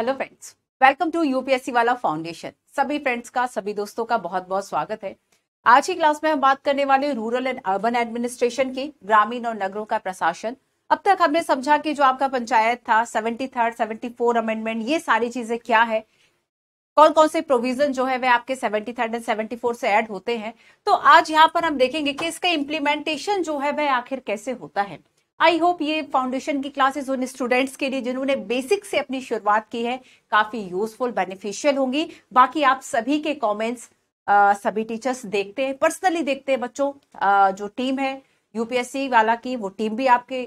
Hello friends welcome to UPSC वाला foundation सभी friends का सभी दोस्तों का बहुत बहुत स्वागत है आज की क्लास में हम बात करने वाले रूरल एंड अर्बन एडमिनिस्ट्रेशन की ग्रामीण और नगरों का प्रशासन अब तक हमने समझा कि जो आपका पंचायत था seventy third seventy four amendment ये सारी चीजें क्या है कौन कौन से प्रोविजन जो है वे आपके seventy third and seventy four से ऐड होते हैं तो आज यहाँ पर हम देखेंगे कि इसका इम्प्लीमेंटेशन जो है वह आखिर कैसे होता है आई होप ये फाउंडेशन की क्लासेस उन स्टूडेंट्स के लिए जिन्होंने बेसिक से अपनी शुरुआत की है काफी यूजफुल बेनिफिशियल होंगी बाकी आप सभी के कमेंट्स सभी टीचर्स देखते हैं पर्सनली देखते हैं बच्चों आ, जो टीम है यूपीएससी वाला की वो टीम भी आपके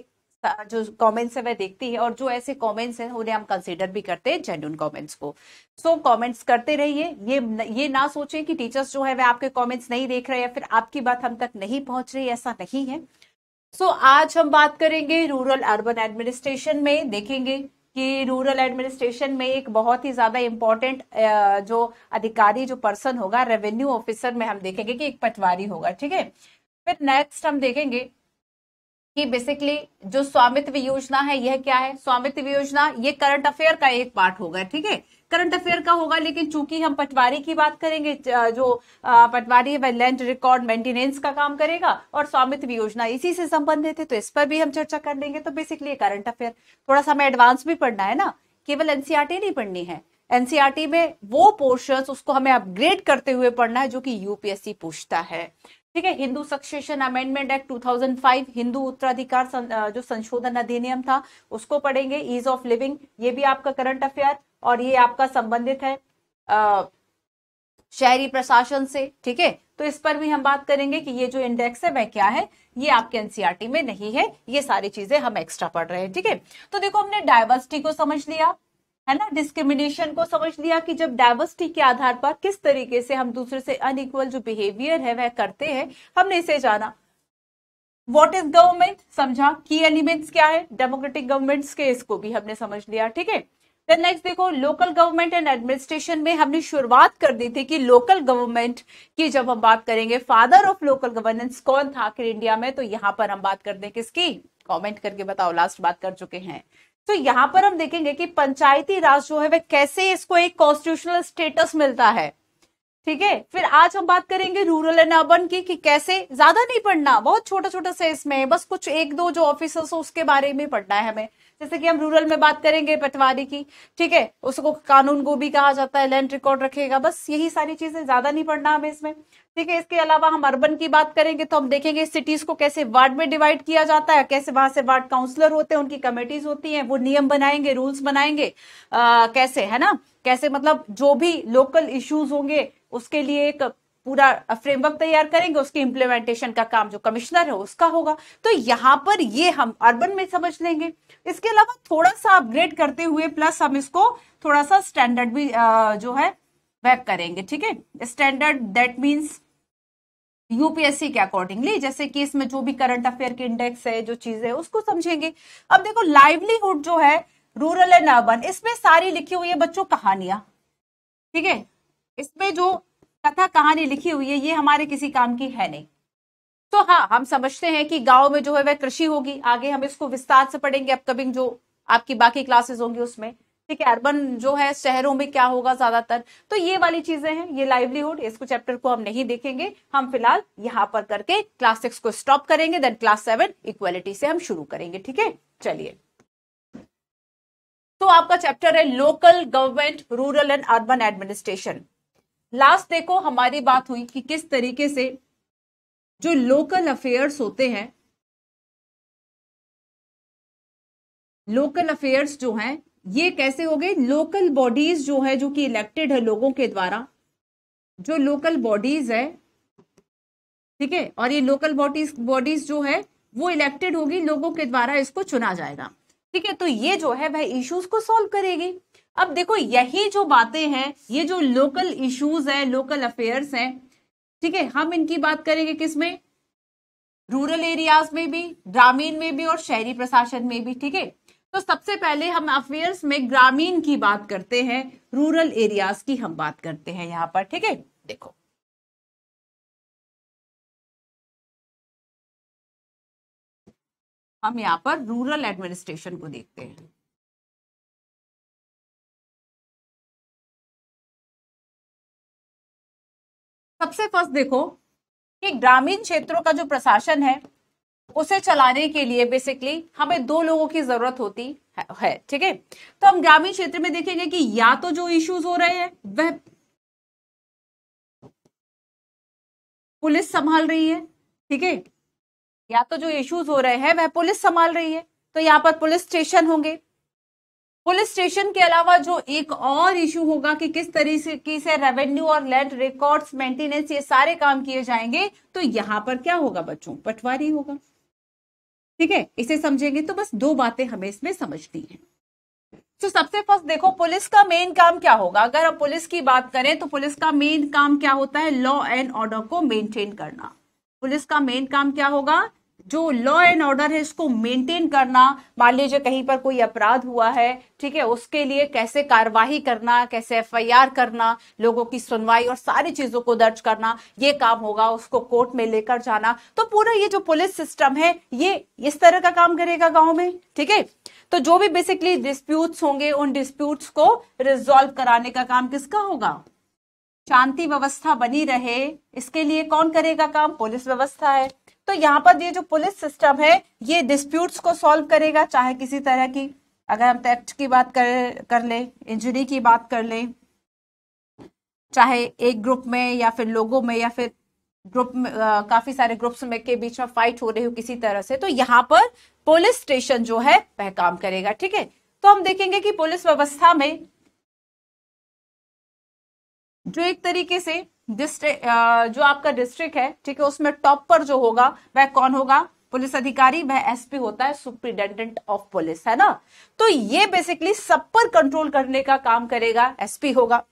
जो कमेंट्स है वह देखती है और जो ऐसे कमेंट्स हैं उन्हें हम कंसीडर भी करते हैं जेन्यून कमेंट्स को सो so, कमेंट्स करते रहिए ये ये ना सोचें कि टीचर्स जो है वह आपके कमेंट्स नहीं देख रहे या फिर आपकी बात हम तक नहीं पहुंच रही ऐसा नहीं है सो so, आज हम बात करेंगे रूरल अर्बन एडमिनिस्ट्रेशन में देखेंगे कि रूरल एडमिनिस्ट्रेशन में एक बहुत ही ज्यादा इंपॉर्टेंट जो अधिकारी जो पर्सन होगा रेवेन्यू ऑफिसर में हम देखेंगे कि एक पटवारी होगा ठीक है फिर नेक्स्ट हम देखेंगे कि बेसिकली जो स्वामित्व योजना है यह क्या है स्वामित्व योजना ये करंट अफेयर का एक पार्ट होगा ठीक है करंट अफेयर का होगा लेकिन चूंकि हम पटवारी की बात करेंगे जो पटवारी है लैंड रिकॉर्ड मेंटेनेंस का काम करेगा और स्वामित्व योजना इसी से संबंधित है तो इस पर भी हम चर्चा कर लेंगे तो बेसिकली करंट अफेयर थोड़ा सा हमें एडवांस भी पढ़ना है ना केवल एनसीआरटी e नहीं पढ़नी है एनसीआरटी e में वो पोर्शन उसको हमें अपग्रेड करते हुए पढ़ना है जो कि यूपीएससी पूछता है ठीक है Hindu succession amendment act 2005 Hindu उत्तराधिकार सं, जो संशोधन अधिनियम था उसको पढ़ेंगे ईज ऑफ लिविंग ये भी आपका करंट अफेयर और ये आपका संबंधित है शहरी प्रशासन से ठीक है तो इस पर भी हम बात करेंगे कि ये जो इंडेक्स है वह क्या है ये आपके एनसीआरटी e में नहीं है ये सारी चीजें हम एक्स्ट्रा पढ़ रहे हैं ठीक है तो देखो हमने डायवर्सिटी को समझ लिया है ना डिस्क्रिमिनेशन को समझ लिया कि जब डायवर्सिटी के आधार पर किस तरीके से हम दूसरे से अनइक्वल जो बिहेवियर है वह करते हैं हमने इसे जाना व्हाट इज गवर्नमेंट समझा की एलिमेंट्स क्या है डेमोक्रेटिक गवर्नमेंट्स के इसको भी हमने समझ लिया ठीक है नेक्स्ट देखो लोकल गवर्नमेंट एंड एडमिनिस्ट्रेशन में हमने शुरुआत कर दी थी कि लोकल गवर्नमेंट की जब हम बात करेंगे फादर ऑफ लोकल गवर्नेंस कौन था आखिर इंडिया में तो यहाँ पर हम बात कर दें किसकी कमेंट करके बताओ लास्ट बात कर चुके हैं तो यहाँ पर हम देखेंगे कि पंचायती राज जो है वह कैसे इसको एक कॉन्स्टिट्यूशनल स्टेटस मिलता है ठीक है फिर आज हम बात करेंगे रूरल एंड अर्बन की कि कैसे ज्यादा नहीं पढ़ना बहुत छोटा छोटा सा इसमें बस कुछ एक दो जो ऑफिसर्स हो उसके बारे में पढ़ना है हमें जैसे कि हम रूरल में बात करेंगे पटवारी की ठीक है उसको कानून को भी कहा जाता है लैंड रिकॉर्ड रखेगा बस यही सारी चीजें ज्यादा नहीं पढ़ना हमें इसमें ठीक है इसके अलावा हम अर्बन की बात करेंगे तो हम देखेंगे सिटीज को कैसे वार्ड में डिवाइड किया जाता है कैसे वहां से वार्ड काउंसिलर होते हैं उनकी कमेटीज होती है वो नियम बनाएंगे रूल्स बनाएंगे आ, कैसे है ना कैसे मतलब जो भी लोकल इश्यूज होंगे उसके लिए एक पूरा फ्रेमवर्क तैयार करेंगे उसके इम्प्लीमेंटेशन का काम जो कमिश्नर है उसका होगा तो यहाँ पर ये हम अर्बन में समझ लेंगे इसके अलावा थोड़ा सा अपग्रेड करते हुए प्लस हम इसको थोड़ा सा स्टैंडर्ड भी जो है वेब करेंगे ठीक है स्टैंडर्ड दैट मीन्स यूपीएससी के अकॉर्डिंगली जैसे कि इसमें जो भी करंट अफेयर के इंडेक्स है जो चीज है उसको समझेंगे अब देखो लाइवलीहुड जो है रूरल एंड अर्बन इसमें सारी लिखी हुई है बच्चों कहानियां ठीक है इसमें जो कथा कहानी लिखी हुई है ये हमारे किसी काम की है नहीं तो हाँ हम समझते हैं कि गांव में जो है वह कृषि होगी आगे हम इसको विस्तार से पढ़ेंगे अपकमिंग जो आपकी बाकी क्लासेस होंगी उसमें ठीक है अर्बन जो है शहरों में क्या होगा ज्यादातर तो ये वाली चीजें हैं ये लाइवलीहुड इसको चैप्टर को हम नहीं देखेंगे हम फिलहाल यहाँ पर करके क्लास सिक्स को स्टॉप करेंगे देन क्लास सेवन इक्वालिटी से हम शुरू करेंगे ठीक है चलिए तो आपका चैप्टर है local government rural and urban administration last देखो हमारी बात हुई कि किस तरीके से जो लोकल अफेयर्स होते हैं लोकल अफेयर्स जो हैं ये कैसे हो गए लोकल बॉडीज जो है जो कि इलेक्टेड है लोगों के द्वारा जो लोकल बॉडीज है ठीक है और ये लोकल बॉडीज बॉडीज जो है वो इलेक्टेड होगी लोगों के द्वारा इसको चुना जाएगा ठीक है तो ये जो है वह इश्यूज को सॉल्व करेगी अब देखो यही जो बातें हैं ये जो लोकल इश्यूज हैं लोकल अफेयर्स हैं ठीक है हम इनकी बात करेंगे किसमें रूरल एरियाज में भी ग्रामीण में भी और शहरी प्रशासन में भी ठीक है तो सबसे पहले हम अफेयर्स में ग्रामीण की बात करते हैं रूरल एरियाज की हम बात करते हैं यहाँ पर ठीक है देखो हम यहाँ पर रूरल एडमिनिस्ट्रेशन को देखते हैं सबसे फर्स्ट देखो कि ग्रामीण क्षेत्रों का जो प्रशासन है उसे चलाने के लिए बेसिकली हमें दो लोगों की जरूरत होती है ठीक है तो हम ग्रामीण क्षेत्र में देखेंगे कि या तो जो इश्यूज हो रहे हैं वह पुलिस संभाल रही है ठीक है या तो जो इश्यूज हो रहे हैं वह पुलिस संभाल रही है तो यहाँ पर पुलिस स्टेशन होंगे पुलिस स्टेशन के अलावा जो एक और इशू होगा कि किस तरीके से रेवेन्यू और लैंड रिकॉर्ड्स मेंटेनेंस ये सारे काम किए जाएंगे तो यहां पर क्या होगा बच्चों पटवारी होगा ठीक है इसे समझेंगे तो बस दो बातें हमें इसमें समझती है तो सबसे फर्स्ट देखो पुलिस का मेन काम क्या होगा अगर हम पुलिस की बात करें तो पुलिस का मेन काम क्या होता है लॉ एंड ऑर्डर को मेंटेन करना पुलिस का मेन काम क्या होगा जो लॉ एंड ऑर्डर है इसको मेंटेन करना मान लीजिए कहीं पर कोई अपराध हुआ है ठीक है उसके लिए कैसे कार्यवाही करना कैसे एफआईआर करना लोगों की सुनवाई और सारी चीजों को दर्ज करना ये काम होगा उसको कोर्ट में लेकर जाना तो पूरा ये जो पुलिस सिस्टम है ये इस तरह का काम करेगा गाँव में ठीक है तो जो भी बेसिकली डिस्प्यूट्स होंगे उन डिस्प्यूट्स को रिजोल्व कराने का काम किसका होगा शांति व्यवस्था बनी रहे इसके लिए कौन करेगा काम पुलिस व्यवस्था है तो यहाँ पर ये जो पुलिस सिस्टम है ये डिस्प्यूट्स को सॉल्व करेगा चाहे किसी तरह की अगर हम टेक्ट की बात कर कर ले इंजरी की बात कर ले चाहे एक ग्रुप में या फिर लोगों में या फिर ग्रुप में आ, काफी सारे ग्रुप्स में के बीच में फाइट हो रही हो किसी तरह से तो यहाँ पर पुलिस स्टेशन जो है वह काम करेगा ठीक है तो हम देखेंगे कि पुलिस व्यवस्था में जो एक तरीके से डिस्ट्रिक्ट uh, जो आपका डिस्ट्रिक्ट है ठीक है उसमें टॉप पर जो होगा वह कौन होगा पुलिस अधिकारी वह एसपी होता है सुप्रिंटेंडेंट ऑफ पुलिस है ना तो ये बेसिकली सब पर कंट्रोल करने का काम करेगा एसपी होगा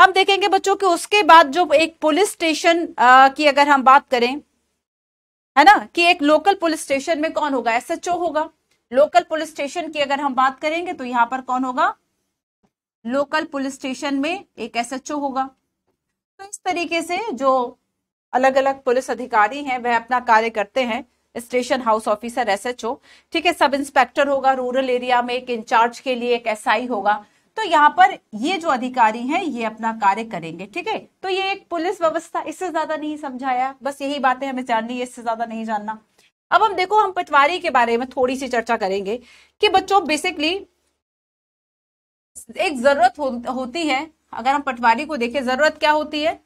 हम देखेंगे बच्चों कि उसके बाद जो एक पुलिस स्टेशन uh, की अगर हम बात करें है ना कि एक लोकल पुलिस स्टेशन में कौन होगा एसएचओ होगा लोकल पुलिस स्टेशन की अगर हम बात करेंगे तो यहां पर कौन होगा लोकल पुलिस स्टेशन में एक एसएचओ होगा तो इस तरीके से जो अलग अलग पुलिस अधिकारी हैं वह अपना कार्य करते हैं स्टेशन हाउस ऑफिसर एसएचओ ठीक है सब इंस्पेक्टर होगा रूरल एरिया में एक इंचार्ज के लिए एक एस होगा तो यहाँ पर ये जो अधिकारी हैं ये अपना कार्य करेंगे ठीक है तो ये एक पुलिस व्यवस्था इससे ज्यादा नहीं समझाया बस यही बातें हमें जाननी है इससे ज्यादा नहीं जानना अब हम देखो हम पटवारी के बारे में थोड़ी सी चर्चा करेंगे कि बच्चों बेसिकली एक जरूरत हो, होती है अगर हम पटवारी को देखें जरूरत क्या होती है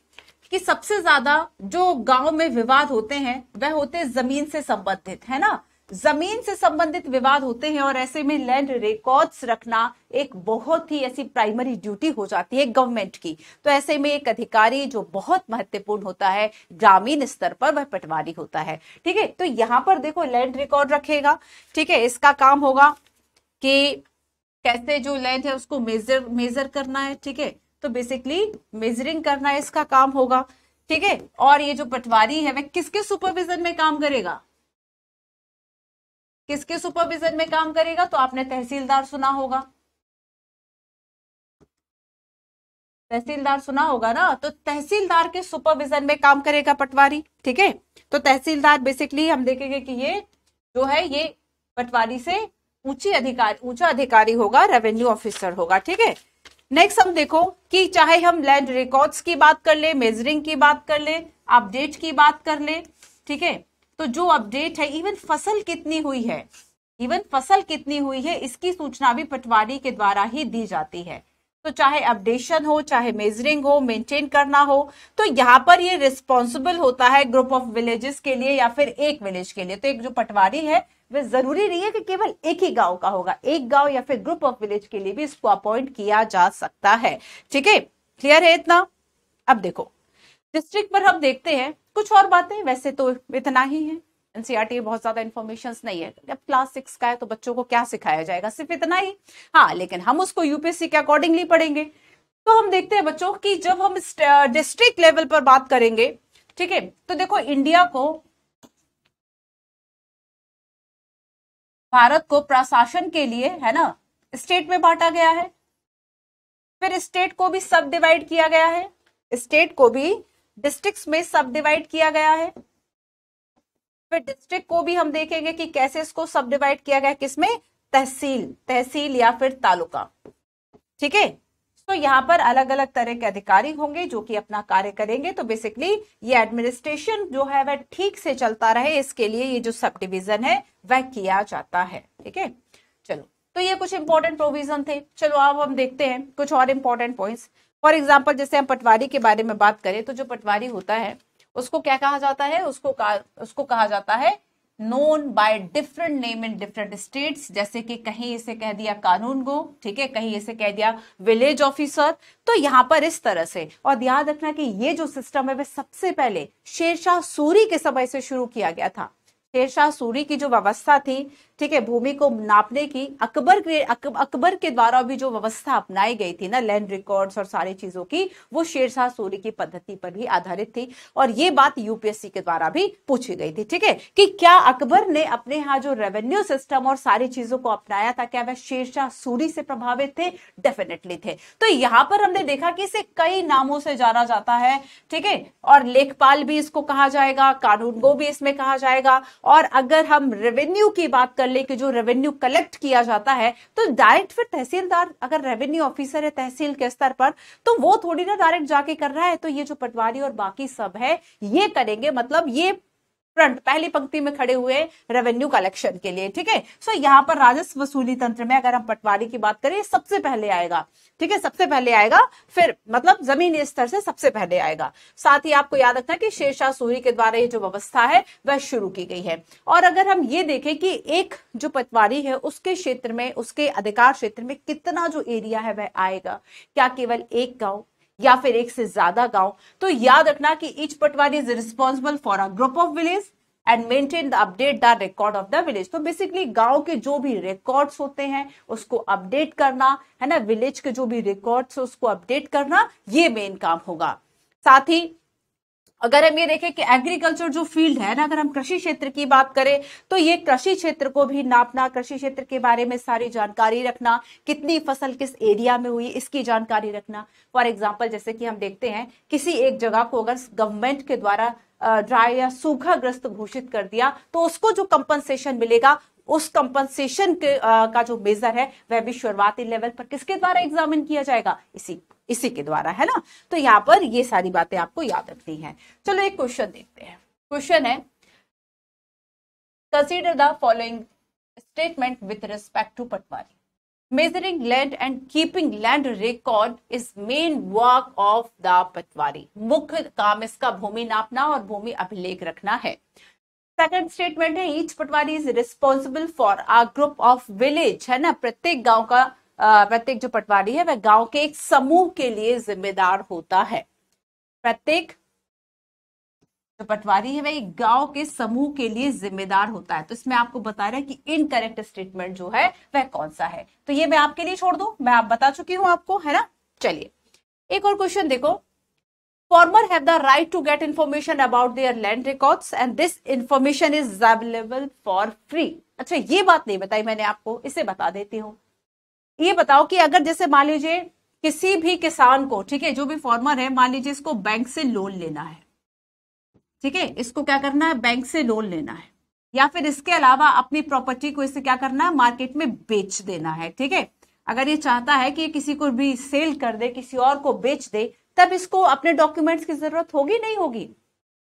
कि सबसे ज्यादा जो गांव में विवाद होते हैं वह होते हैं जमीन से संबंधित है ना जमीन से संबंधित विवाद होते हैं और ऐसे में लैंड रिकॉर्ड्स रखना एक बहुत ही ऐसी प्राइमरी ड्यूटी हो जाती है गवर्नमेंट की तो ऐसे में एक अधिकारी जो बहुत महत्वपूर्ण होता है ग्रामीण स्तर पर वह पटवारी होता है ठीक है तो यहां पर देखो लैंड रिकॉर्ड रखेगा ठीक है इसका काम होगा कि कैसे जो लैंड है उसको मेजर मेजर करना है ठीक है तो बेसिकली मेजरिंग करना इसका काम होगा ठीक है और ये जो पटवारी है वह किसके सुपरविजन में काम करेगा किसके सुपरविजन में काम करेगा तो आपने तहसीलदार सुना होगा तहसीलदार सुना होगा ना तो तहसीलदार के सुपरविजन में काम करेगा पटवारी ठीक है तो तहसीलदार बेसिकली हम देखेंगे कि ये जो है ये पटवारी से ऊंची अधिकारी ऊंचा अधिकारी होगा रेवेन्यू ऑफिसर होगा ठीक है नेक्स्ट हम देखो कि चाहे हम लैंड रिकॉर्ड्स की बात कर ले मेजरिंग की बात कर ले अपडेट की बात कर ले ठीक है तो जो अपडेट है इवन फसल कितनी हुई है इवन फसल कितनी हुई है इसकी सूचना भी पटवारी के द्वारा ही दी जाती है तो चाहे अपडेशन हो चाहे मेजरिंग हो मेंटेन करना हो तो यहाँ पर ये रिस्पॉन्सिबल होता है ग्रुप ऑफ विलेजेस के लिए या फिर एक विलेज के लिए तो एक जो पटवारी है वह जरूरी नहीं है कि केवल एक ही गांव का होगा एक गांव या फिर ग्रुप ऑफ विलेज के लिए भी इसको अपॉइंट किया जा सकता है ठीक है क्लियर है इतना अब देखो डिस्ट्रिक्ट पर हम देखते हैं कुछ और बातें वैसे तो इतना ही है एनसीआरटी e बहुत ज्यादा इन्फॉर्मेशन नहीं है जब क्लास सिक्स का है तो बच्चों को क्या सिखाया जाएगा सिर्फ इतना ही हाँ लेकिन हम उसको यूपीएससी के अकॉर्डिंगली पढ़ेंगे तो हम देखते हैं बच्चों की जब हम डिस्ट्रिक्ट लेवल पर बात करेंगे ठीक है तो देखो इंडिया को भारत को प्रशासन के लिए है ना स्टेट में बांटा गया है फिर स्टेट को भी सब डिवाइड किया गया है स्टेट को भी डिस्ट्रिक्ट्स में सब डिवाइड किया गया है फिर डिस्ट्रिक्ट को भी हम देखेंगे कि कैसे इसको सब डिवाइड किया गया किसमें तहसील तहसील या फिर तालुका ठीक है तो यहाँ पर अलग अलग तरह के अधिकारी होंगे जो कि अपना कार्य करेंगे तो बेसिकली ये एडमिनिस्ट्रेशन जो है वह ठीक से चलता रहे इसके लिए ये जो सब डिविजन है वह किया जाता है ठीक है चलो तो ये कुछ इंपॉर्टेंट प्रोविजन थे चलो अब हम देखते हैं कुछ और इम्पोर्टेंट पॉइंट फॉर एग्जाम्पल जैसे हम पटवारी के बारे में बात करें तो जो पटवारी होता है उसको क्या कहा जाता है उसको उसको कहा जाता है known by different name in different states जैसे कि कहीं इसे कह दिया कानून गो ठीक है कहीं इसे कह दिया विलेज ऑफिसर तो यहां पर इस तरह से और याद रखना कि ये जो सिस्टम है वह सबसे पहले शेरशाह सूरी के समय से शुरू किया गया था शेरशाह सूरी की जो व्यवस्था थी ठीक है भूमि को नापने की अकबर के अक, अकबर के द्वारा भी जो व्यवस्था अपनाई गई थी ना लैंड रिकॉर्ड्स और सारी चीजों की वो शेरशाह सूरी की पद्धति पर भी आधारित थी और ये बात यूपीएससी के द्वारा भी पूछी गई थी ठीक है कि क्या अकबर ने अपने यहाँ जो रेवेन्यू सिस्टम और सारी चीजों को अपनाया था क्या वह शेरशाह सूरी से प्रभावित थे डेफिनेटली थे तो यहाँ पर हमने देखा कि इसे कई नामों से जाना जाता है ठीक है और लेखपाल भी इसको कहा जाएगा कानून को भी इसमें कहा जाएगा और अगर हम रेवेन्यू की बात करें कर ले कि जो रेवेन्यू कलेक्ट किया जाता है तो डायरेक्ट फिर तहसीलदार अगर रेवेन्यू ऑफिसर है तहसील के स्तर पर तो वो थोड़ी ना डायरेक्ट जाके कर रहा है तो ये जो पटवारी और बाकी सब है ये करेंगे मतलब ये फ्रंट पहली पंक्ति में खड़े हुए रेवेन्यू कलेक्शन के लिए ठीक है सो यहाँ पर राजस्व वसूली तंत्र में अगर हम पटवारी की बात करें सबसे पहले आएगा ठीक है सबसे पहले आएगा फिर मतलब जमीनी स्तर से सबसे पहले आएगा साथ ही आपको याद रखना कि शेरशाह सूरी के द्वारा ये जो व्यवस्था है वह शुरू की गई है और अगर हम ये देखें कि एक जो पटवारी है उसके क्षेत्र में उसके अधिकार क्षेत्र में कितना जो एरिया है वह आएगा क्या केवल एक गाँव या फिर एक से ज्यादा गांव तो याद रखना कि each patwari is responsible for a group of village and maintain the update the record of the village तो बेसिकली गांव के जो भी रिकॉर्ड्स होते हैं उसको अपडेट करना है ना विलेज के जो भी रिकॉर्ड्स उसको अपडेट करना ये मेन काम होगा साथ ही अगर हम ये देखें कि एग्रीकल्चर जो फील्ड है ना अगर हम कृषि क्षेत्र की बात करें तो ये कृषि क्षेत्र को भी नापना कृषि क्षेत्र के बारे में सारी जानकारी रखना कितनी फसल किस एरिया में हुई इसकी जानकारी रखना फॉर एग्जाम्पल जैसे कि हम देखते हैं किसी एक जगह को अगर गवर्नमेंट के द्वारा ड्राई या सूखाग्रस्त घोषित कर दिया तो उसको जो कंपनसेशन मिलेगा उस कंपनसेशन का जो मेजर है वह भी शुरुआती लेवल पर किसके द्वारा एग्जामिन किया जाएगा इसी इसी के द्वारा है ना तो यहाँ पर ये सारी बातें आपको याद रखनी है चलो एक क्वेश्चन देखते हैं क्वेश्चन है consider the following statement with respect to patwari measuring land and keeping land record is main work of the patwari मुख्य काम इसका भूमि नापना और भूमि अभिलेख रखना है सेकंड स्टेटमेंट है each patwari is responsible for a group of village है ना प्रत्येक गांव का प्रत्येक जो पटवारी है वह गांव के एक समूह के लिए जिम्मेदार होता है प्रत्येक जो पटवारी है वह एक गांव के समूह के लिए जिम्मेदार होता है तो इसमें आपको बता रहा है कि इनकरेक्ट स्टेटमेंट जो है वह कौन सा है तो ये मैं आपके लिए छोड़ दू मैं आप बता चुकी हूं आपको है ना चलिए एक और क्वेश्चन देखो farmer have the right to get information about their land records and this information is available for free अच्छा ये बात नहीं बताई मैंने आपको इसे बता देती हूँ ये बताओ कि अगर जैसे मान लीजिए किसी भी किसान को ठीक है जो भी फॉर्मर है मान लीजिए इसको बैंक से लोन लेना है ठीक है इसको क्या करना है बैंक से लोन लेना है या फिर इसके अलावा अपनी प्रॉपर्टी को इसे क्या करना है मार्केट में बेच देना है ठीक है अगर ये चाहता है कि किसी को भी सेल कर दे किसी और को बेच दे तब इसको अपने डॉक्यूमेंट्स की जरूरत होगी नहीं होगी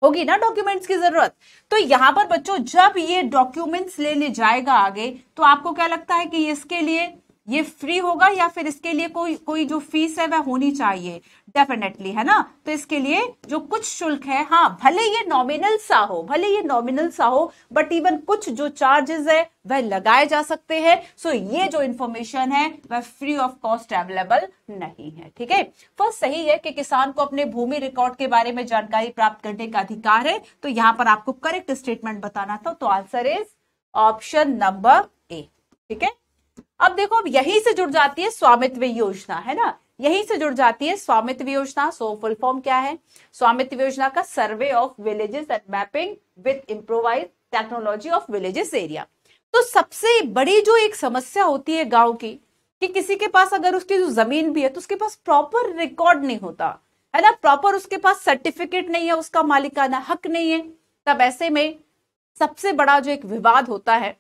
होगी ना डॉक्यूमेंट्स की जरूरत तो यहां पर बच्चों जब ये डॉक्यूमेंट्स लेने जाएगा आगे तो आपको क्या लगता है कि इसके लिए ये फ्री होगा या फिर इसके लिए कोई कोई जो फीस है वह होनी चाहिए डेफिनेटली है ना तो इसके लिए जो कुछ शुल्क है हाँ भले ये नॉमिनल सा हो भले ये नॉमिनल सा हो बट इवन कुछ जो चार्जेस है वह लगाए जा सकते हैं सो so, ये जो इंफॉर्मेशन है वह फ्री ऑफ कॉस्ट अवेलेबल नहीं है ठीक है फर्स्ट सही है कि किसान को अपने भूमि रिकॉर्ड के बारे में जानकारी प्राप्त करने का अधिकार है तो यहां पर आपको करेक्ट स्टेटमेंट बताना था तो answer is option number A ठीक है अब देखो अब यहीं से जुड़ जाती है स्वामित्व योजना है ना यहीं से जुड़ जाती है स्वामित्व योजना सो फुल फॉर्म क्या है स्वामित्व योजना का survey of villages and mapping with improvise technology of villages area तो सबसे बड़ी जो एक समस्या होती है गांव की कि किसी के पास अगर उसकी जो जमीन भी है तो उसके पास प्रॉपर रिकॉर्ड नहीं होता है ना प्रॉपर उसके पास सर्टिफिकेट नहीं है उसका मालिकाना हक नहीं है तब ऐसे में सबसे बड़ा जो एक विवाद होता है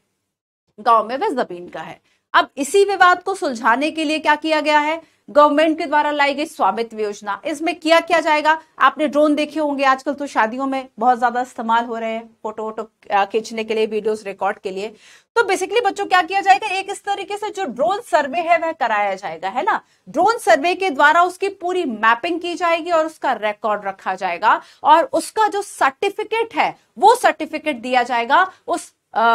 गांव में वह जमीन का है अब इसी विवाद को सुलझाने के लिए क्या किया गया है गवर्नमेंट के द्वारा लाई गई स्वामित्व योजना इसमें किया क्या जाएगा आपने ड्रोन देखे होंगे आजकल तो शादियों में बहुत ज्यादा इस्तेमाल हो रहे हैं फोटो वोटो खींचने के लिए वीडियोस रिकॉर्ड के लिए तो बेसिकली बच्चों क्या किया जाएगा एक इस तरीके से जो ड्रोन सर्वे है वह कराया जाएगा है ना ड्रोन सर्वे के द्वारा उसकी पूरी मैपिंग की जाएगी और उसका रिकॉर्ड रखा जाएगा और उसका जो सर्टिफिकेट है वो सर्टिफिकेट दिया जाएगा उस आ,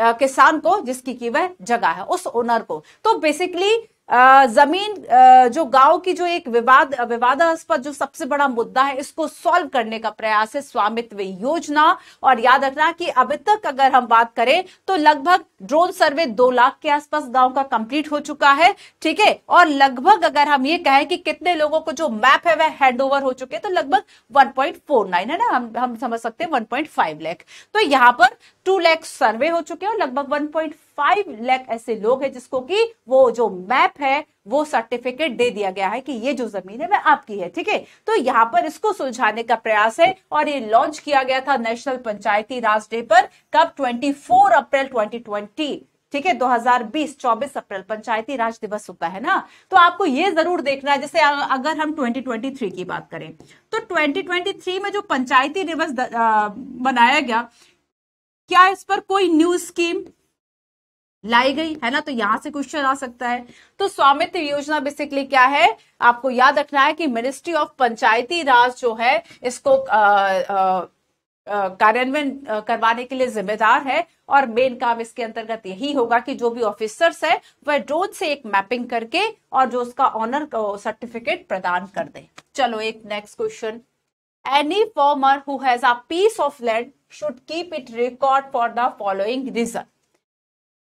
आ, किसान को जिसकी की वह जगह है उस ओनर को तो बेसिकली जमीन जो गांव की जो एक विवाद विवादास्पद जो सबसे बड़ा मुद्दा है इसको सॉल्व करने का प्रयास है स्वामित्व योजना और याद रखना कि अभी तक अगर हम बात करें तो लगभग ड्रोन सर्वे दो लाख के आसपास गांव का कंप्लीट हो चुका है ठीक है और लगभग अगर हम ये कहें कि कितने लोगों को जो मैप है वह हैंड ओवर हो चुके हैं तो लगभग वन है ना हम हम समझ सकते हैं वन पॉइंट तो यहाँ पर टू लैख सर्वे हो चुके हैं और लगभग पॉइंट फाइव लैख ऐसे लोग हैं जिसको कि वो जो मैप है वो सर्टिफिकेट दे दिया गया है कि ये जो जमीन है वह आपकी है ठीक है तो यहाँ पर इसको सुलझाने का प्रयास है और ये लॉन्च किया गया था नेशनल पंचायती राज डे पर कब 24 अप्रैल 2020 ठीक है 2020 24 अप्रैल पंचायती राज दिवस होता है ना तो आपको ये जरूर देखना है जैसे अगर हम 2023 की बात करें तो 2023 में जो पंचायती दिवस बनाया गया क्या इस पर कोई न्यू स्कीम लाई गई है ना तो यहां से क्वेश्चन आ सकता है तो स्वामित्व योजना बेसिकली क्या है आपको याद रखना है कि मिनिस्ट्री ऑफ पंचायती राज जो है इसको कार्यान्वयन करवाने के लिए जिम्मेदार है और मेन काम इसके अंतर्गत यही होगा कि जो भी ऑफिसर्स है वह ड्रोन से एक मैपिंग करके और जो उसका ऑनर सर्टिफिकेट प्रदान कर दे चलो एक next question any farmer who has a piece of land should keep it record for the following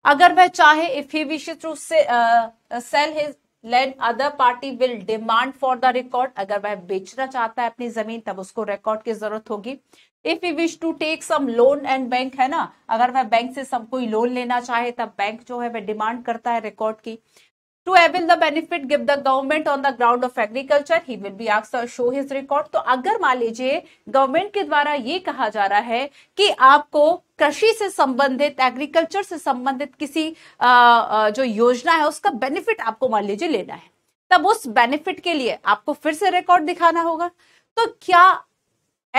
अगर वह चाहे if he wish to sell his land other party will demand for the record अगर वह बेचना चाहता है अपनी जमीन तब उसको रिकॉर्ड की जरूरत होगी if you wish to take some loan and bank है ना अगर वह बैंक से सब कोई लोन लेना चाहे तब बैंक जो है वह डिमांड करता है रिकॉर्ड की To avail the benefit, give the government on the ground of agriculture. He will be asked to show his record. to agar maan lijiye government ke dwara ye kaha ja raha hai ki aapko कृषि से संबंधित agriculture से संबंधित किसी आ, जो योजना है उसका बेनिफिट आपको मान लीजिए लेना है तब उस बेनिफिट के लिए आपको फिर से रिकॉर्ड दिखाना होगा तो क्या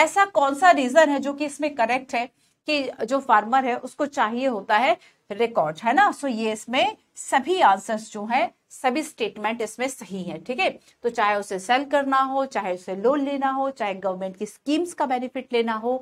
ऐसा कौन सा रीजन है जो कि इसमें करेक्ट है कि जो फार्मर है उसको चाहिए होता है रिकॉर्ड है ना सो ये इसमें सभी आंसर्स जो हैं सभी स्टेटमेंट इसमें सही है ठीक है तो चाहे उसे सेल करना हो चाहे उसे लोन लेना हो चाहे गवर्नमेंट की स्कीम्स का बेनिफिट लेना हो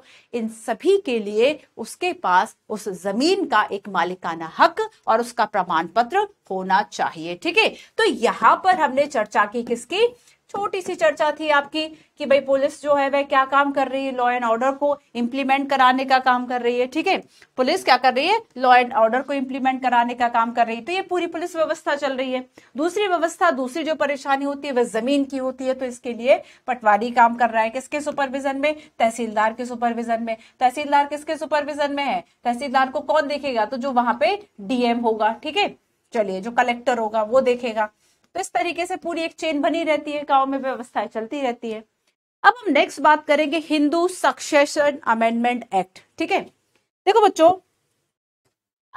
इन सभी के लिए उसके पास उस जमीन का एक मालिकाना हक और उसका प्रमाण पत्र होना चाहिए ठीक है तो यहां पर हमने चर्चा की किसकी छोटी सी चर्चा थी आपकी कि भाई पुलिस जो है वह क्या काम कर रही है लॉ एंड ऑर्डर को इम्प्लीमेंट कराने का काम कर रही है ठीक है पुलिस क्या कर रही है लॉ एंड ऑर्डर को इम्प्लीमेंट कराने का काम कर रही है तो ये पूरी पुलिस व्यवस्था चल रही है दूसरी व्यवस्था दूसरी जो परेशानी होती है वह जमीन की होती है तो इसके लिए पटवारी काम कर रहा है किसके सुपरविजन में तहसीलदार के सुपरविजन में तहसीलदार किसके सुपरविजन में है तहसीलदार को कौन देखेगा तो जो वहां पे डीएम होगा ठीक है चलिए जो कलेक्टर होगा वो देखेगा तो इस तरीके से पूरी एक चेन बनी रहती है गाँव में व्यवस्थाएं चलती रहती है अब हम नेक्स्ट बात करेंगे हिंदू सक्सेशन अमेंडमेंट एक्ट ठीक है देखो बच्चों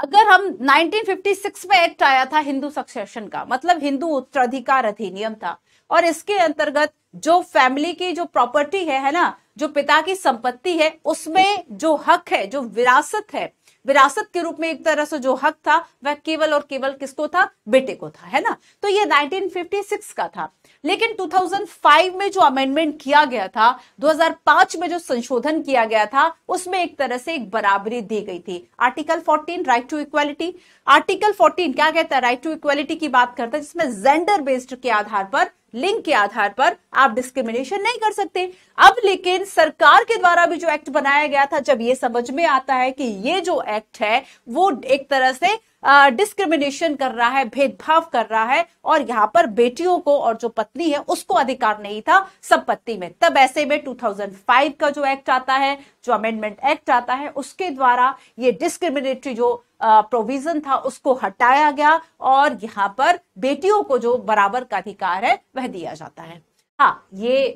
अगर हम 1956 में एक्ट आया था हिंदू सक्सेशन का मतलब हिंदू उत्तराधिकार अधिनियम था और इसके अंतर्गत जो फैमिली की जो प्रॉपर्टी है है ना जो पिता की संपत्ति है उसमें जो हक है जो विरासत है विरासत के रूप में एक तरह से जो हक था वह केवल और केवल किसको था बेटे को था है ना तो ये 1956 का था लेकिन 2005 में जो अमेंडमेंट किया गया था 2005 में जो संशोधन किया गया था उसमें एक तरह से एक बराबरी दी गई थी article 14 right to equality article 14 क्या कहता है राइट टू इक्वालिटी की बात करता है जिसमें जेंडर बेस्ड के आधार पर लिंग के आधार पर आप डिस्क्रिमिनेशन नहीं कर सकते अब लेकिन सरकार के द्वारा भी जो एक्ट बनाया गया था जब ये समझ में आता है कि ये जो एक्ट है वो एक तरह से डिस्क्रिमिनेशन कर रहा है भेदभाव कर रहा है और यहाँ पर बेटियों को और जो पत्नी है उसको अधिकार नहीं था संपत्ति में तब ऐसे में 2005 का जो एक्ट आता है जो अमेंडमेंट एक्ट आता है उसके द्वारा ये डिस्क्रिमिनेटरी जो प्रोविजन था उसको हटाया गया और यहाँ पर बेटियों को जो बराबर का अधिकार है वह दिया जाता है हाँ ये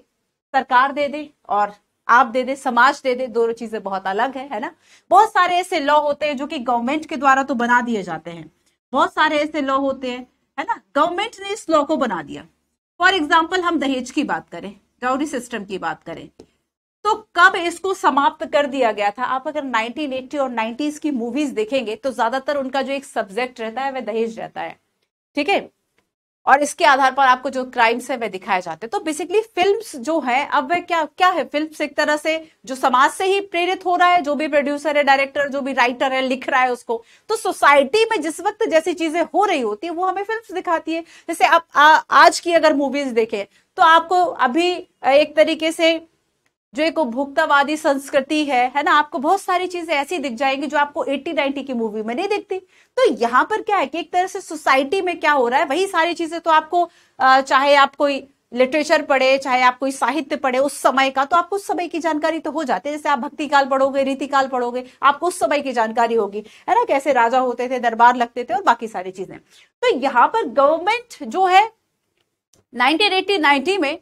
सरकार दे दे और आप दे दे समाज दे दे दोनों चीजें बहुत अलग है है ना बहुत सारे ऐसे लॉ होते हैं जो कि गवर्नमेंट के द्वारा तो बना दिए जाते हैं बहुत सारे ऐसे लॉ होते हैं है ना गवर्नमेंट ने इस लॉ को बना दिया फॉर एग्जाम्पल हम दहेज की बात करें डाउरी सिस्टम की बात करें तो कब इसको समाप्त कर दिया गया था आप अगर 1980 और 90s की मूवीज देखेंगे तो ज्यादातर उनका जो एक सब्जेक्ट रहता है वह दहेज रहता है ठीक है और इसके आधार पर आपको जो क्राइम्स है वह दिखाए जाते हैं तो बेसिकली फिल्म्स जो है अब वह क्या क्या है फिल्म्स एक तरह से जो समाज से ही प्रेरित हो रहा है जो भी प्रोड्यूसर है डायरेक्टर जो भी राइटर है लिख रहा है उसको तो सोसाइटी में जिस वक्त जैसी चीजें हो रही होती है वो हमें फिल्म दिखाती है जैसे आप आ, आज की अगर मूवीज देखें तो आपको अभी एक तरीके से जो एक उपभोक्तावादी संस्कृति है है ना आपको बहुत सारी चीजें ऐसी दिख जाएंगी जो आपको 80 90 की मूवी में नहीं दिखती तो यहाँ पर क्या है कि एक तरह से सोसाइटी में क्या हो रहा है वही सारी चीजें तो आपको चाहे आप कोई लिटरेचर पढ़े चाहे आप कोई साहित्य पढ़े उस समय का तो आपको उस समय की जानकारी तो हो जाती है जैसे आप भक्ति काल पढ़ोगे रीतिकाल पढ़ोगे आपको उस समय की जानकारी होगी है ना कैसे राजा होते थे दरबार लगते थे और बाकी सारी चीजें तो यहाँ पर गवर्नमेंट जो है 1980-90 में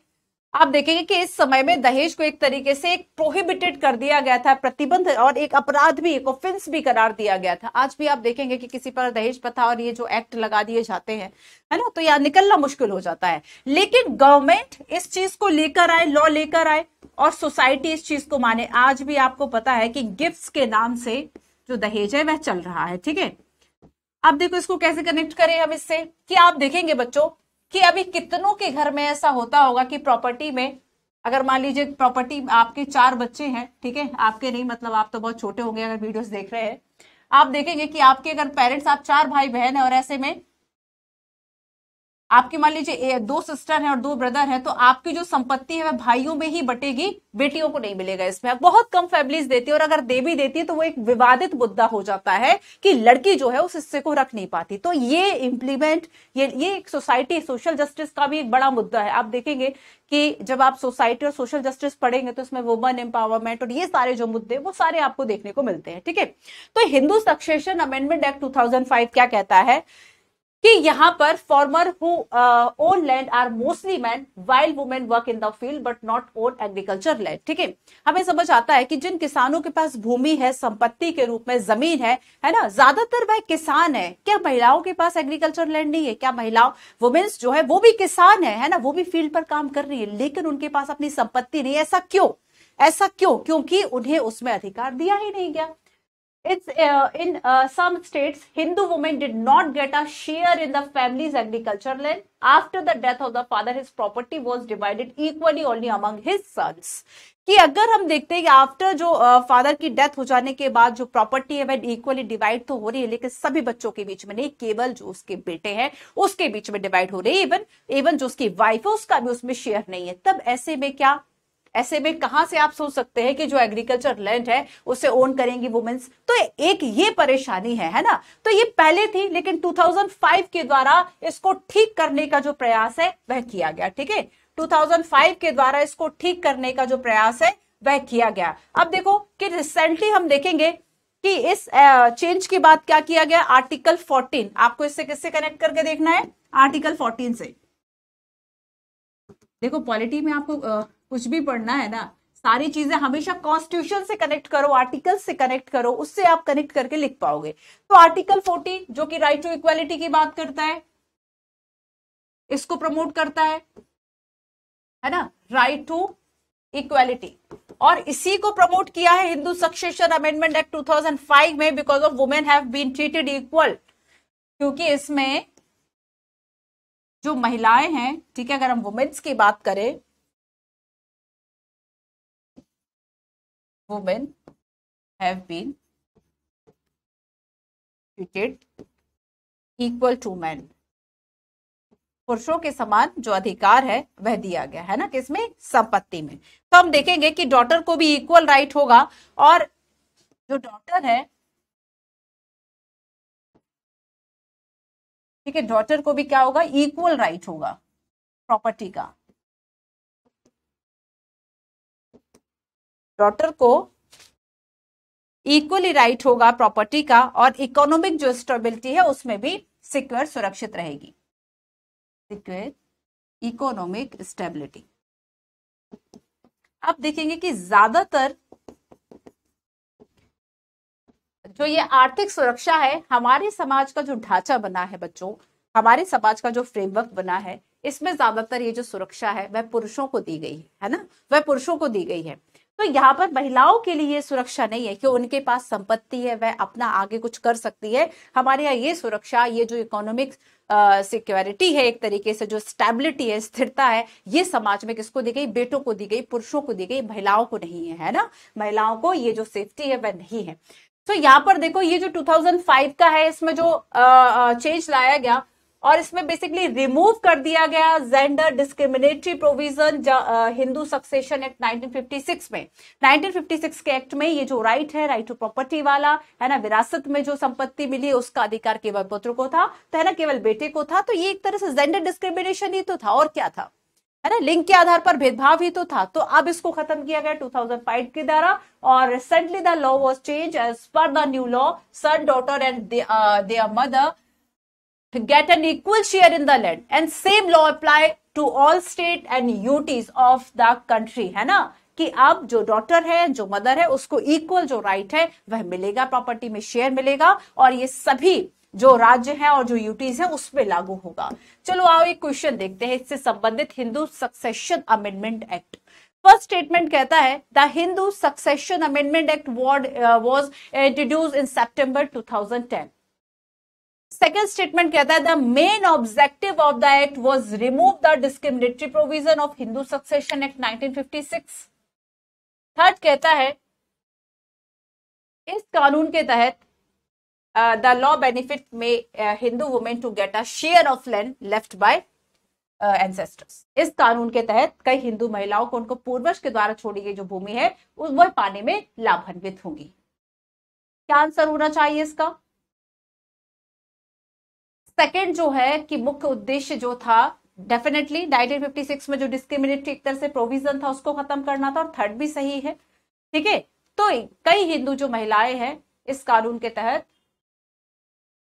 आप देखेंगे कि इस समय में दहेज को एक तरीके से एक प्रोहिबिटेड कर दिया गया था प्रतिबंध और एक अपराध भी एक ऑफेंस भी करार दिया गया था आज भी आप देखेंगे कि किसी पर दहेज प्रथा और ये जो एक्ट लगा दिए जाते हैं है ना तो यहाँ निकलना मुश्किल हो जाता है लेकिन गवर्नमेंट इस चीज को लेकर आए लॉ लेकर आए और सोसाइटी इस चीज को माने आज भी आपको पता है कि गिफ्ट के नाम से जो दहेज है वह चल रहा है ठीक है अब देखो इसको कैसे कनेक्ट करें हम इससे कि आप देखेंगे बच्चों कि अभी कितनों के घर में ऐसा होता होगा कि प्रॉपर्टी में अगर मान लीजिए प्रॉपर्टी आपके चार बच्चे हैं ठीक है आपके नहीं मतलब आप तो बहुत छोटे होंगे अगर वीडियोस देख रहे हैं आप देखेंगे कि आपके अगर पेरेंट्स आप चार भाई बहन है और ऐसे में आपके मान लीजिए दो सिस्टर हैं और दो ब्रदर हैं तो आपकी जो संपत्ति है वह भाइयों में ही बटेगी बेटियों को नहीं मिलेगा इसमें बहुत कम फैमिलीज देती है और अगर दे भी देती है तो वो एक विवादित मुद्दा हो जाता है कि लड़की जो है उस हिस्से को रख नहीं पाती तो ये इम्प्लीमेंट ये ये एक सोसाइटी सोशल जस्टिस का भी एक बड़ा मुद्दा है आप देखेंगे कि जब आप सोसाइटी और सोशल जस्टिस पढ़ेंगे तो इसमें वुमन एम्पावरमेंट और ये सारे जो मुद्दे वो सारे आपको देखने को मिलते हैं ठीक है तो Hindu succession amendment act two क्या कहता है कि यहां पर farmer who own land are mostly man while women work in the field but not own agriculture land ठीक है हमें समझ आता है कि जिन किसानों के पास भूमि है संपत्ति के रूप में जमीन है है ना ज्यादातर वह किसान है क्या महिलाओं के पास एग्रीकल्चर लैंड नहीं है क्या महिलाओं वुमेन्स जो है वो भी किसान है है ना वो भी फील्ड पर काम कर रही है लेकिन उनके पास अपनी संपत्ति नहीं ऐसा क्यों ऐसा क्यों क्योंकि उन्हें उसमें अधिकार दिया ही नहीं गया it's uh, in uh, some states hindu women did not get a share in the family's agriculture land after the death of the father his property was divided equally only among his sons कि अगर हम देखते हैं कि after जो father की death हो जाने के बाद जो प्रॉपर्टी है वह इक्वली डिवाइड तो हो रही है लेकिन सभी बच्चों के बीच में नहीं केवल जो उसके बेटे हैं उसके बीच में डिवाइड हो रही है इवन इवन जो उसकी वाइफ है उसका भी उसमें शेयर नहीं है तब ऐसे में क्या ऐसे में कहां से आप सोच सकते हैं कि जो एग्रीकल्चर लैंड है उसे ओन करेंगी वुमेन्स तो एक ये परेशानी है है ना तो ये पहले थी लेकिन 2005 के द्वारा इसको ठीक करने का जो प्रयास है वह किया गया ठीक है 2005 के द्वारा इसको ठीक करने का जो प्रयास है वह किया गया अब देखो कि रिसेंटली हम देखेंगे कि इस चेंज की बात क्या किया गया आर्टिकल फोर्टीन आपको इससे किससे कनेक्ट करके देखना है आर्टिकल फोर्टीन से देखो पॉलिटी में आपको कुछ भी पढ़ना है ना सारी चीजें हमेशा कॉन्स्टिट्यूशन से कनेक्ट करो आर्टिकल से कनेक्ट करो उससे आप कनेक्ट करके लिख पाओगे तो आर्टिकल फोर्टी जो कि राइट टू इक्वालिटी की बात करता है इसको प्रमोट करता है है ना राइट टू इक्वालिटी और इसी को प्रमोट किया है हिंदू सक्सेशन अमेंडमेंट एक्ट 2005 में because of women have been treated equal क्योंकि इसमें जो महिलाएं हैं ठीक है अगर हम वुमेन्स की बात करें women have been treated equal to men. पुरुषों के समान जो अधिकार है वह दिया गया है ना किसमें संपत्ति में तो हम देखेंगे कि डॉटर को भी इक्वल राइट होगा और जो डॉटर है ठीक है डॉटर को भी क्या होगा इक्वल राइट होगा प्रॉपर्टी का डॉटर को इक्वली राइट होगा प्रॉपर्टी का और इकोनॉमिक जो स्टेबिलिटी है उसमें भी सिक्योर सुरक्षित रहेगी सिक्योर इकोनॉमिक स्टेबिलिटी आप देखेंगे कि ज्यादातर जो ये आर्थिक सुरक्षा है हमारे समाज का जो ढांचा बना है बच्चों हमारे समाज का जो फ्रेमवर्क बना है इसमें ज्यादातर ये जो सुरक्षा है वह पुरुषों को दी गई है ना वह पुरुषों को दी गई है तो यहाँ पर महिलाओं के लिए ये सुरक्षा नहीं है कि उनके पास संपत्ति है वह अपना आगे कुछ कर सकती है हमारे यहाँ ये सुरक्षा ये जो इकोनॉमिक सिक्योरिटी है एक तरीके से जो स्टेबिलिटी है स्थिरता है ये समाज में किसको दी गई बेटों को दी गई पुरुषों को दी गई महिलाओं को नहीं है है ना महिलाओं को ये जो सेफ्टी है वह नहीं है तो so, यहाँ पर देखो ये जो 2005 का है इसमें जो चेंज लाया गया और इसमें बेसिकली रिमूव कर दिया गया gender discriminatory provision Hindu succession act 1956 में 1956 के एक्ट में ये जो राइट है राइट टू प्रॉपर्टी वाला है ना विरासत में जो संपत्ति मिली उसका अधिकार केवल पुत्र को था तो है ना केवल बेटे को था तो ये एक तरह से जेंडर डिस्क्रिमिनेशन ही तो था और क्या था है ना लिंग के आधार पर भेदभाव ही तो था तो अब इसको खत्म किया गया 2005 के द्वारा और recently the law was change as per the new law son daughter and their mother to get an equal share in the land and same law apply to all state and UTs of the country है ना कि अब जो daughter है जो mother है उसको equal जो राइट right है वह मिलेगा प्रॉपर्टी में शेयर मिलेगा और ये सभी जो राज्य है और जो यूटीज है उस पर लागू होगा चलो आओ एक क्वेश्चन देखते हैं इससे संबंधित Hindu succession amendment act first statement कहता है the Hindu succession amendment act was introduce in September two second statement कहता है the main objective of the act was remove the discriminatory provision of Hindu succession act 1956 third कहता है इस कानून के तहत द लॉ बेनिफिट में Hindu women to get a share of land left by ancestors इस कानून के तहत कई हिंदू महिलाओं को उनको पूर्वज के द्वारा छोड़ी गई जो भूमि है वह पाने में लाभान्वित होंगी क्या आंसर होना चाहिए इसका सेकेंड जो है कि मुख्य उद्देश्य जो था डेफिनेटली नाइनटीन फिफ्टी सिक्स में जो डिस्क्रिमिनेटरी एक तरह से प्रोविजन था उसको खत्म करना था और थर्ड भी सही है ठीक है तो कई हिंदू जो महिलाएं हैं इस कानून के तहत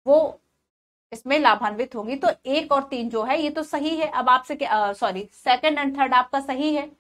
वो इसमें लाभान्वित होंगी तो एक और तीन जो है ये तो सही है अब आपसे सॉरी सेकंड एंड थर्ड आपका सही है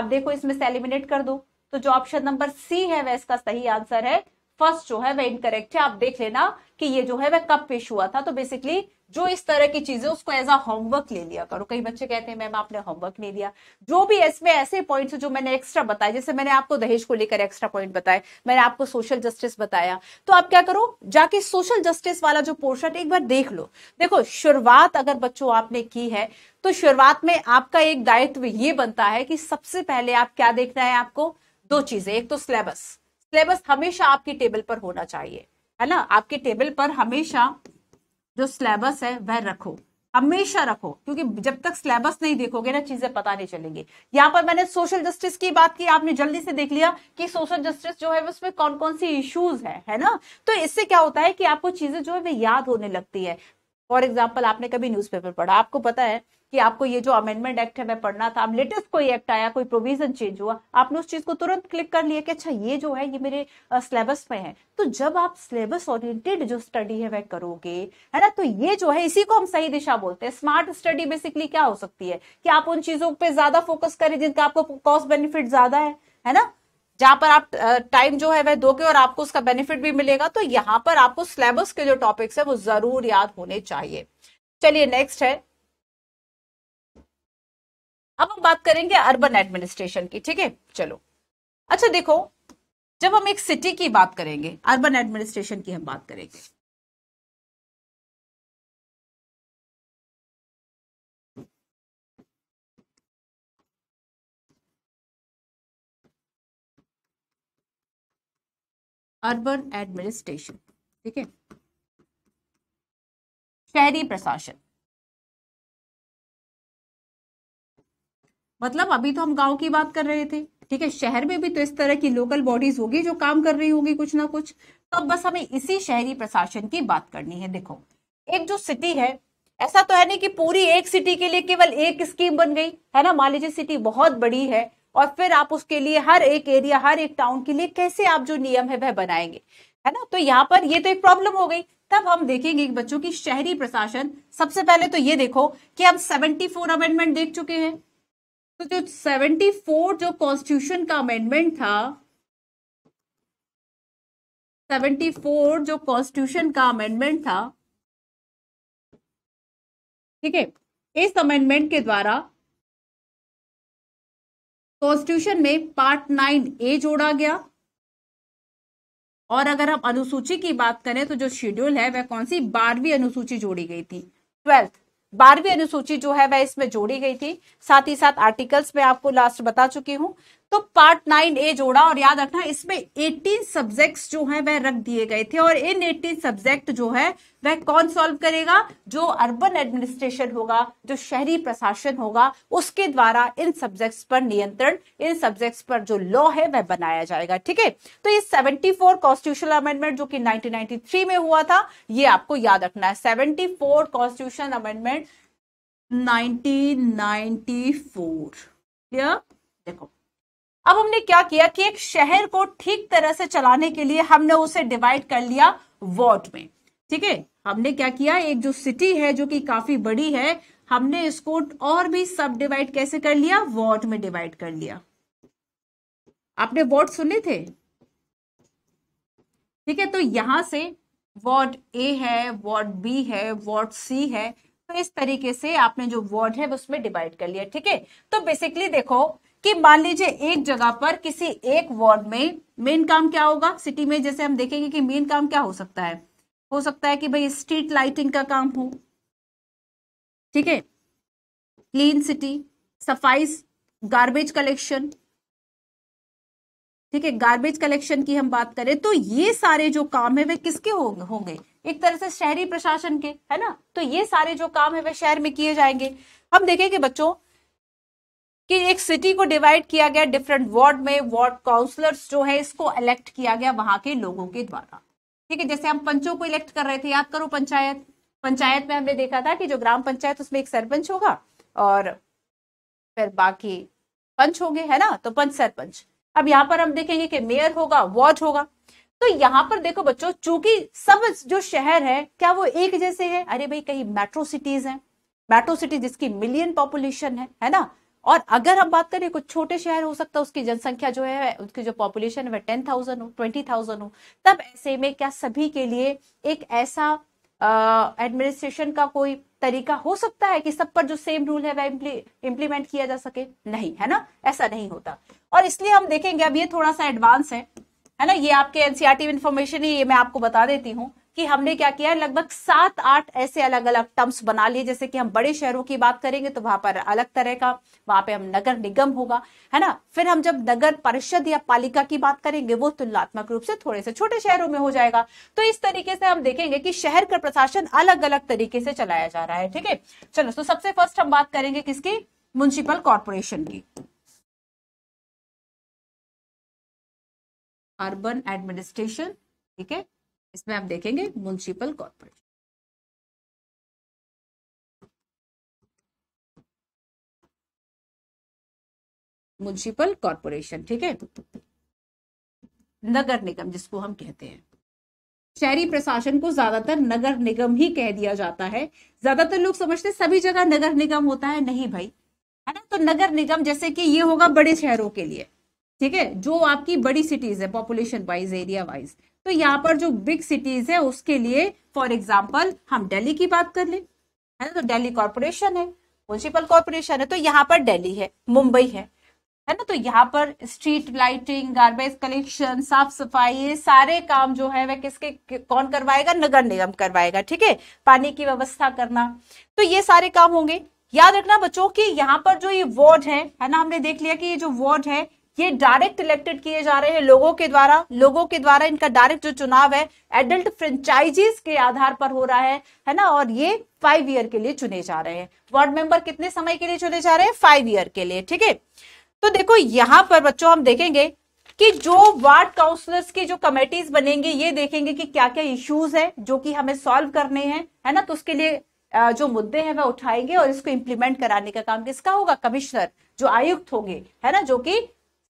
आप देखो इसमें से एलिमिनेट कर दो तो जो ऑप्शन नंबर सी है वह इसका सही आंसर है फर्स्ट जो है वह इनकरेक्ट है आप देख लेना कि ये जो है वह कब पेश हुआ था तो बेसिकली जो इस तरह की चीजें उसको एज अ होमवर्क ले लिया करो कई बच्चे कहते हैं मैम आपने होमवर्क नहीं लिया जो भी इसमें ऐसे पॉइंट्स जो मैंने एक्स्ट्रा बताए जैसे मैंने आपको दहेज को लेकर एक्स्ट्रा पॉइंट बताए मैंने आपको सोशल जस्टिस बताया तो आप क्या करो जाके सोशल जस्टिस वाला जो पोर्शन एक बार देख लो देखो शुरुआत अगर बच्चों आपने की है तो शुरुआत में आपका एक दायित्व ये बनता है कि सबसे पहले आप क्या देखना है आपको दो चीजें एक तो सिलेबस सिलेबस हमेशा आपकी टेबल पर होना चाहिए है ना आपके टेबल पर हमेशा जो सिलेबस है वह रखो हमेशा रखो क्योंकि जब तक सिलेबस नहीं देखोगे ना चीजें पता नहीं चलेंगी यहां पर मैंने सोशल जस्टिस की बात की आपने जल्दी से देख लिया कि सोशल जस्टिस जो है उसमें कौन कौन सी इश्यूज है है ना तो इससे क्या होता है कि आपको चीजें जो है वे याद होने लगती है फॉर एग्जाम्पल आपने कभी न्यूज पढ़ा आपको पता है कि आपको ये जो अमेंडमेंट एक्ट है मैं पढ़ना था अब लेटेस्ट कोई एक्ट आया कोई प्रोविजन चेंज हुआ आपने उस चीज को तुरंत क्लिक कर लिया कि अच्छा ये जो है ये मेरे सिलेबस में है तो जब आप सिलेबस ओरिएंटेड जो स्टडी है वह करोगे है ना तो ये जो है इसी को हम सही दिशा बोलते हैं स्मार्ट स्टडी बेसिकली क्या हो सकती है कि आप उन चीजों पर ज्यादा फोकस करें जिनका आपको कॉस्ट बेनिफिट ज्यादा है है ना जहां पर आप टाइम जो है वह दोगे और आपको उसका बेनिफिट भी मिलेगा तो यहां पर आपको सिलेबस के जो टॉपिक्स है वो जरूर याद होने चाहिए चलिए नेक्स्ट है अब हम बात करेंगे अर्बन हम्म। एडमिनिस्ट्रेशन की ठीक है चलो अच्छा देखो जब हम एक सिटी की बात करेंगे अर्बन एडमिनिस्ट्रेशन की हम बात करेंगे अर्बन एडमिनिस्ट्रेशन ठीक है शहरी प्रशासन मतलब अभी तो हम गांव की बात कर रहे थे ठीक है शहर में भी तो इस तरह की लोकल बॉडीज होगी जो काम कर रही होगी कुछ ना कुछ तो अब बस हमें इसी शहरी प्रशासन की बात करनी है देखो एक जो सिटी है ऐसा तो है नहीं कि पूरी एक सिटी के लिए केवल एक स्कीम बन गई है ना मान लीजिए सिटी बहुत बड़ी है और फिर आप उसके लिए हर एक एरिया हर एक टाउन के लिए कैसे आप जो नियम है वह बनाएंगे है ना तो यहाँ पर ये तो एक प्रॉब्लम हो गई तब हम देखेंगे बच्चों की शहरी प्रशासन सबसे पहले तो ये देखो कि हम 74 अमेंडमेंट देख चुके हैं तो जो 74 जो कॉन्स्टिट्यूशन का अमेंडमेंट था 74 जो कॉन्स्टिट्यूशन का अमेंडमेंट था ठीक है इस अमेंडमेंट के द्वारा कॉन्स्टिट्यूशन में पार्ट नाइन ए जोड़ा गया और अगर हम अनुसूची की बात करें तो जो शेड्यूल है वह कौन सी बारहवीं अनुसूची जोड़ी गई थी ट्वेल्थ बारहवीं अनुसूची जो है वह इसमें जोड़ी गई थी साथ ही साथ आर्टिकल्स में आपको लास्ट बता चुकी हूँ तो पार्ट नाइन ए जोड़ा और याद रखना इसमें 18 सब्जेक्ट्स जो हैं वह रख दिए गए थे और इन 18 सब्जेक्ट जो है वह कौन सॉल्व करेगा जो अर्बन एडमिनिस्ट्रेशन होगा जो शहरी प्रशासन होगा उसके द्वारा इन सब्जेक्ट्स पर नियंत्रण इन सब्जेक्ट्स पर जो लॉ है वह बनाया जाएगा ठीक है तो ये 74 कॉन्स्टिट्यूशनल अमेंडमेंट जो कि 1993 में हुआ था ये आपको याद रखना है four constitution amendment ninety four देखो अब हमने क्या किया कि एक शहर को ठीक तरह से चलाने के लिए हमने उसे डिवाइड कर लिया वॉट में ठीक है हमने क्या किया एक जो सिटी है जो कि काफी बड़ी है हमने इसको और भी सब डिवाइड कैसे कर लिया वॉट में डिवाइड कर लिया आपने वॉट सुने थे ठीक है तो यहां से वार्ड ए है वार्ड बी है वार्ड सी है तो इस तरीके से आपने जो वार्ड है उसमें डिवाइड कर लिया ठीक है तो बेसिकली देखो कि मान लीजिए एक जगह पर किसी एक वार्ड में मेन काम क्या होगा सिटी में जैसे हम देखेंगे कि मेन काम क्या हो सकता है हो सकता है कि भाई स्ट्रीट लाइटिंग का काम हो ठीक है क्लीन सिटी सफाई गार्बेज कलेक्शन ठीक है गार्बेज कलेक्शन की हम बात करें तो ये सारे जो काम है वे किसके होंगे एक तरह से शहरी प्रशासन के है ना तो ये सारे जो काम है वे शहर में किए जाएंगे हम देखेंगे बच्चों कि एक सिटी को डिवाइड किया गया डिफरेंट वार्ड में वार्ड काउंसलर्स जो है इसको इलेक्ट किया गया वहां के लोगों के द्वारा ठीक है जैसे हम पंचों को इलेक्ट कर रहे थे याद करो पंचायत पंचायत में हमने देखा था कि जो ग्राम पंचायत उसमें एक सरपंच होगा और फिर बाकी पंच होंगे है ना तो पंच सरपंच अब यहाँ पर हम देखेंगे कि मेयर होगा वार्ड होगा तो यहाँ पर देखो बच्चों चूंकि सब जो शहर है क्या वो एक जैसे है अरे भाई कहीं मेट्रो सिटीज हैं मेट्रो सिटी जिसकी मिलियन पॉपुलेशन है है ना और अगर हम बात करें कुछ छोटे शहर हो सकता है उसकी जनसंख्या जो है उसकी जो पॉपुलेशन है वह टेन थाउजेंड हो ट्वेंटी थाउजेंड हो तब ऐसे में क्या सभी के लिए एक ऐसा एडमिनिस्ट्रेशन का कोई तरीका हो सकता है कि सब पर जो सेम रूल है वह इम्प्लीमेंट किया जा सके नहीं है ना ऐसा नहीं होता और इसलिए हम देखेंगे अब ये थोड़ा सा एडवांस है है ना ये आपके एनसीआरटी इन्फॉर्मेशन ही ये मैं आपको बता देती हूँ कि हमने क्या किया लगभग सात आठ ऐसे अलग अलग टर्म्स बना लिए जैसे कि हम बड़े शहरों की बात करेंगे तो वहां पर अलग तरह का वहां पे हम नगर निगम होगा है ना फिर हम जब नगर परिषद या पालिका की बात करेंगे वो तुलनात्मक रूप से थोड़े से छोटे शहरों में हो जाएगा तो इस तरीके से हम देखेंगे कि शहर का प्रशासन अलग अलग तरीके से चलाया जा रहा है ठीक है चलो तो सबसे फर्स्ट हम बात करेंगे किसकी म्यूनसिपल कॉरपोरेशन की अर्बन एडमिनिस्ट्रेशन ठीक है इसमें आप देखेंगे म्यूनसिपल कॉर्पोरेशन म्यूनसिपल कॉरपोरेशन ठीक है नगर निगम जिसको हम कहते हैं शहरी प्रशासन को ज्यादातर नगर निगम ही कह दिया जाता है ज्यादातर लोग समझते सभी जगह नगर निगम होता है नहीं भाई है ना तो नगर निगम जैसे कि ये होगा बड़े शहरों के लिए ठीक है जो आपकी बड़ी सिटीज है पॉपुलेशन वाइज एरिया वाइज तो यहाँ पर जो बिग सिटीज है उसके लिए फॉर एग्जाम्पल हम डेली की बात कर ले है ना तो डेली कॉरपोरेशन है म्यूनसिपल कॉरपोरेशन है तो यहाँ पर डेली है मुंबई है है ना तो यहाँ पर स्ट्रीट लाइटिंग गार्बेज कलेक्शन साफ सफाई ये सारे काम जो है वह किसके कौन करवाएगा नगर निगम करवाएगा ठीक है पानी की व्यवस्था करना तो ये सारे काम होंगे याद रखना बच्चों कि यहाँ पर जो ये वार्ड है है ना हमने देख लिया कि ये जो वार्ड है ये डायरेक्ट इलेक्टेड किए जा रहे हैं लोगों के द्वारा लोगों के द्वारा इनका डायरेक्ट जो चुनाव है एडल्ट फ्रेंचाइजीज के आधार पर हो रहा है है ना और ये फाइव ईयर के लिए चुने जा रहे हैं वार्ड मेंबर कितने समय के लिए चुने जा रहे हैं फाइव ईयर के लिए ठीक है तो देखो यहां पर बच्चों हम देखेंगे कि जो वार्ड काउंसलर्स की जो कमेटीज बनेंगे ये देखेंगे कि क्या क्या इश्यूज है जो कि हमें सॉल्व करने हैं है ना तो उसके लिए जो मुद्दे हैं वह उठाएंगे और इसको इंप्लीमेंट कराने का काम किसका होगा कमिश्नर जो आयुक्त होंगे है ना जो कि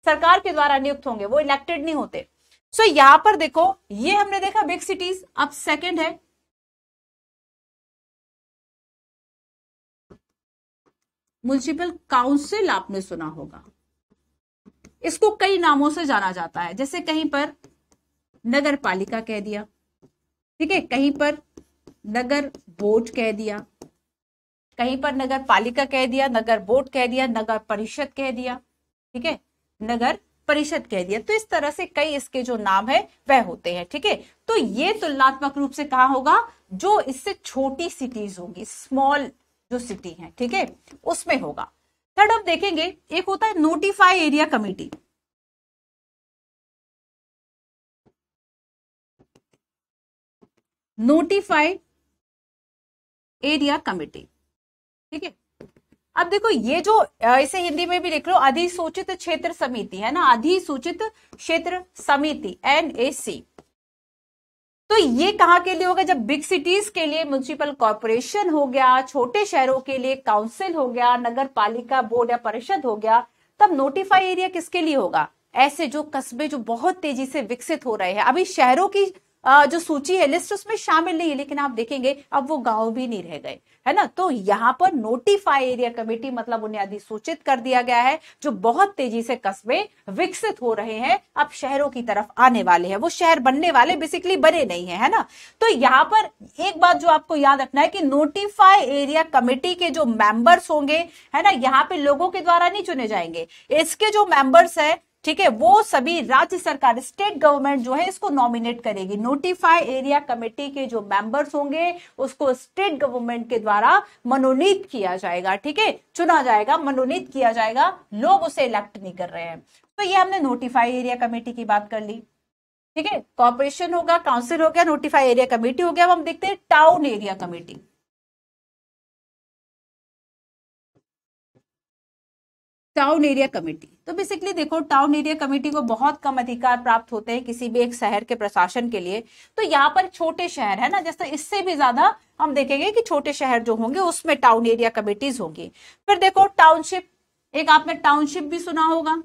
सरकार के द्वारा नियुक्त होंगे वो इलेक्टेड नहीं होते सो so, यहां पर देखो ये हमने देखा बिग सिटीज अब सेकंड है म्यूनिसिपल काउंसिल आपने सुना होगा इसको कई नामों से जाना जाता है जैसे कहीं पर नगर पालिका कह दिया ठीक है कहीं पर नगर बोर्ड कह दिया कहीं पर नगर पालिका कह दिया नगर बोर्ड कह दिया नगर परिषद कह दिया ठीक है नगर परिषद कह दिया तो इस तरह से कई इसके जो नाम है वह होते हैं ठीक है ठीके? तो ये तुलनात्मक रूप से कहा होगा जो इससे छोटी सिटीज होगी स्मॉल जो सिटी है ठीक है उसमें होगा थर्ड अब देखेंगे एक होता है notify area committee notified area committee ठीक है अब देखो ये जो इसे हिंदी में भी लिख लो अधिसूचित क्षेत्र समिति है ना अधिसूचित क्षेत्र समिति एनएसी तो ये कहाँ के लिए होगा जब बिग सिटीज के लिए म्यूनिसिपल कॉरपोरेशन हो गया छोटे शहरों के लिए काउंसिल हो गया नगर पालिका बोर्ड या परिषद हो गया तब नोटिफाई एरिया किसके लिए होगा ऐसे जो कस्बे जो बहुत तेजी से विकसित हो रहे हैं अभी शहरों की जो सूची है लिस्ट उसमें शामिल नहीं है लेकिन आप देखेंगे अब वो गांव भी नहीं रह गए है ना तो यहाँ पर नोटिफाई एरिया कमेटी मतलब उन्हें अधिसूचित कर दिया गया है जो बहुत तेजी से कस्बे विकसित हो रहे हैं अब शहरों की तरफ आने वाले हैं वो शहर बनने वाले बेसिकली बने नहीं है, है ना तो यहाँ पर एक बात जो आपको याद रखना है कि नोटिफाई एरिया कमेटी के जो मेंबर्स होंगे है ना यहाँ पे लोगों के द्वारा नहीं चुने जाएंगे इसके जो मेंबर्स है ठीक है वो सभी राज्य सरकार स्टेट गवर्नमेंट जो है इसको नॉमिनेट करेगी नोटिफाई एरिया कमेटी के जो मेंबर्स होंगे उसको स्टेट गवर्नमेंट के द्वारा मनोनीत किया जाएगा ठीक है चुना जाएगा मनोनीत किया जाएगा लोग उसे इलेक्ट नहीं कर रहे हैं तो ये हमने नोटिफाई एरिया कमेटी की बात कर ली ठीक है कॉर्पोरेशन होगा काउंसिल हो गया नोटिफाई एरिया कमेटी हो गया अब हम देखते हैं town area committee town area committee तो बेसिकली देखो टाउन एरिया कमेटी को बहुत कम अधिकार प्राप्त होते हैं किसी भी एक शहर के प्रशासन के लिए तो यहाँ पर छोटे शहर है ना जैसे इससे भी ज्यादा हम देखेंगे कि छोटे शहर जो होंगे उसमें टाउन एरिया कमेटीज होंगी फिर देखो टाउनशिप एक आपने टाउनशिप भी सुना होगा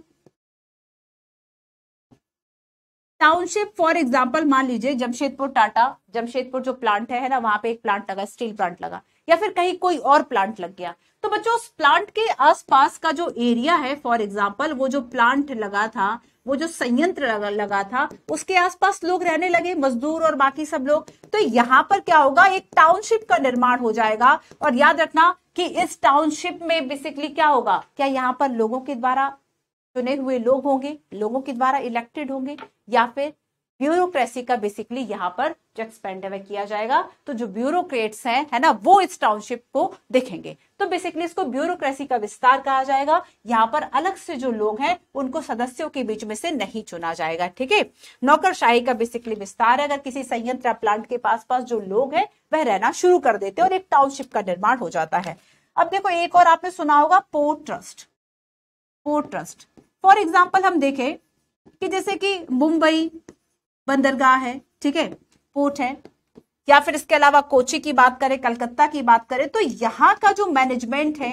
टाउनशिप फॉर एग्जाम्पल मान लीजिए जमशेदपुर टाटा जमशेदपुर जो प्लांट है ना वहां पे एक प्लांट लगा स्टील प्लांट लगा या फिर कहीं कोई और प्लांट लग गया तो बच्चों उस प्लांट के आसपास का जो एरिया है फॉर एग्जाम्पल वो जो प्लांट लगा था वो जो संयंत्र लगा, लगा था उसके आसपास लोग रहने लगे मजदूर और बाकी सब लोग तो यहाँ पर क्या होगा एक टाउनशिप का निर्माण हो जाएगा और याद रखना कि इस टाउनशिप में बेसिकली क्या होगा क्या यहाँ पर लोगों के द्वारा चुने हुए लोग होंगे लोगों के द्वारा इलेक्टेड होंगे या फिर ब्यूरोक्रेसी का बेसिकली यहाँ पर जो एक्सपेंड किया जाएगा तो जो ब्यूरोक्रेट्स हैं है ना वो इस टाउनशिप को देखेंगे तो बेसिकली इसको ब्यूरोक्रेसी का विस्तार कहा जाएगा यहाँ पर अलग से जो लोग हैं उनको सदस्यों के बीच में से नहीं चुना जाएगा ठीक है नौकरशाही का बेसिकली विस्तार है अगर किसी संयंत्र प्लांट के पास पास जो लोग हैं वह रहना शुरू कर देते हैं और एक टाउनशिप का निर्माण हो जाता है अब देखो एक और आपने सुना होगा port trust port trust for example हम देखें कि जैसे कि मुंबई बंदरगाह है ठीक है पोर्ट है या फिर इसके अलावा कोची की बात करें कलकत्ता की बात करें तो यहाँ का जो मैनेजमेंट है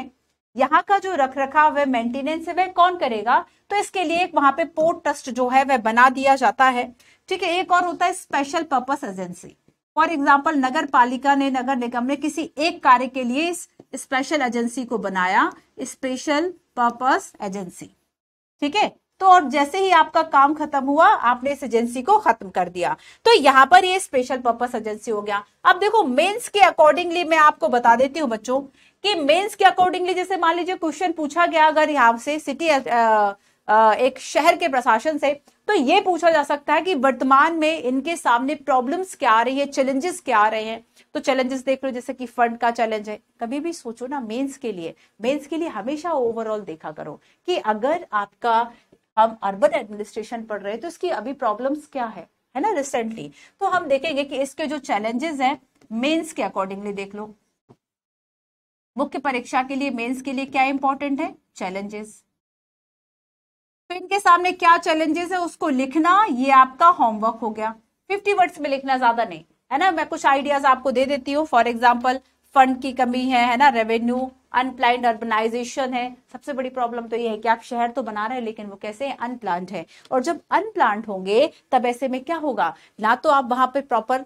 यहाँ का जो रख रखाव है मेंटेनेंस है वह कौन करेगा तो इसके लिए एक वहां पे पोर्ट ट्रस्ट जो है वह बना दिया जाता है ठीक है एक और होता है special purpose agency for example नगर पालिका ने नगर निगम ने किसी एक कार्य के लिए इस स्पेशल एजेंसी को बनाया स्पेशल पर्पस एजेंसी ठीक है तो और जैसे ही आपका काम खत्म हुआ आपने इस एजेंसी को खत्म कर दिया तो यहाँ पर ये स्पेशल पर्पस एजेंसी हो गया अब देखो मेंस के अकॉर्डिंगली मैं आपको बता देती हूँ बच्चों कि मेंस के अकॉर्डिंगली जैसे मान लीजिए क्वेश्चन पूछा गया अगर यहाँ से सिटी आ, आ, एक शहर के प्रशासन से तो ये पूछा जा सकता है कि वर्तमान में इनके सामने प्रॉब्लम्स क्या आ रही है चैलेंजेस क्या आ रहे हैं तो चैलेंजेस देख लो जैसे कि फंड का चैलेंज है कभी भी सोचो ना मेंस के लिए मेंस के लिए हमेशा ओवरऑल देखा करो कि अगर आपका हम अर्बन एडमिनिस्ट्रेशन पढ़ रहे हैं तो इसकी अभी प्रॉब्लम्स क्या है है ना रिसेंटली तो हम देखेंगे कि इसके जो चैलेंजेस हैं मेंस के अकॉर्डिंगली देख लो मुख्य परीक्षा के लिए मेंस के लिए क्या इंपॉर्टेंट है चैलेंजेस तो इनके सामने क्या चैलेंजेस है उसको लिखना ये आपका होमवर्क हो गया फिफ्टी वर्ड्स में लिखना ज्यादा नहीं है ना मैं कुछ आइडियाज आपको दे देती हूँ फॉर एग्जाम्पल फंड की कमी है है ना रेवेन्यू अनप्लाइंड अर्बनाइजेशन है सबसे बड़ी प्रॉब्लम तो ये है कि आप शहर तो बना रहे हैं लेकिन वो कैसे अनप्लान है और जब अनप्लांट होंगे तब ऐसे में क्या होगा ना तो आप वहां पे प्रॉपर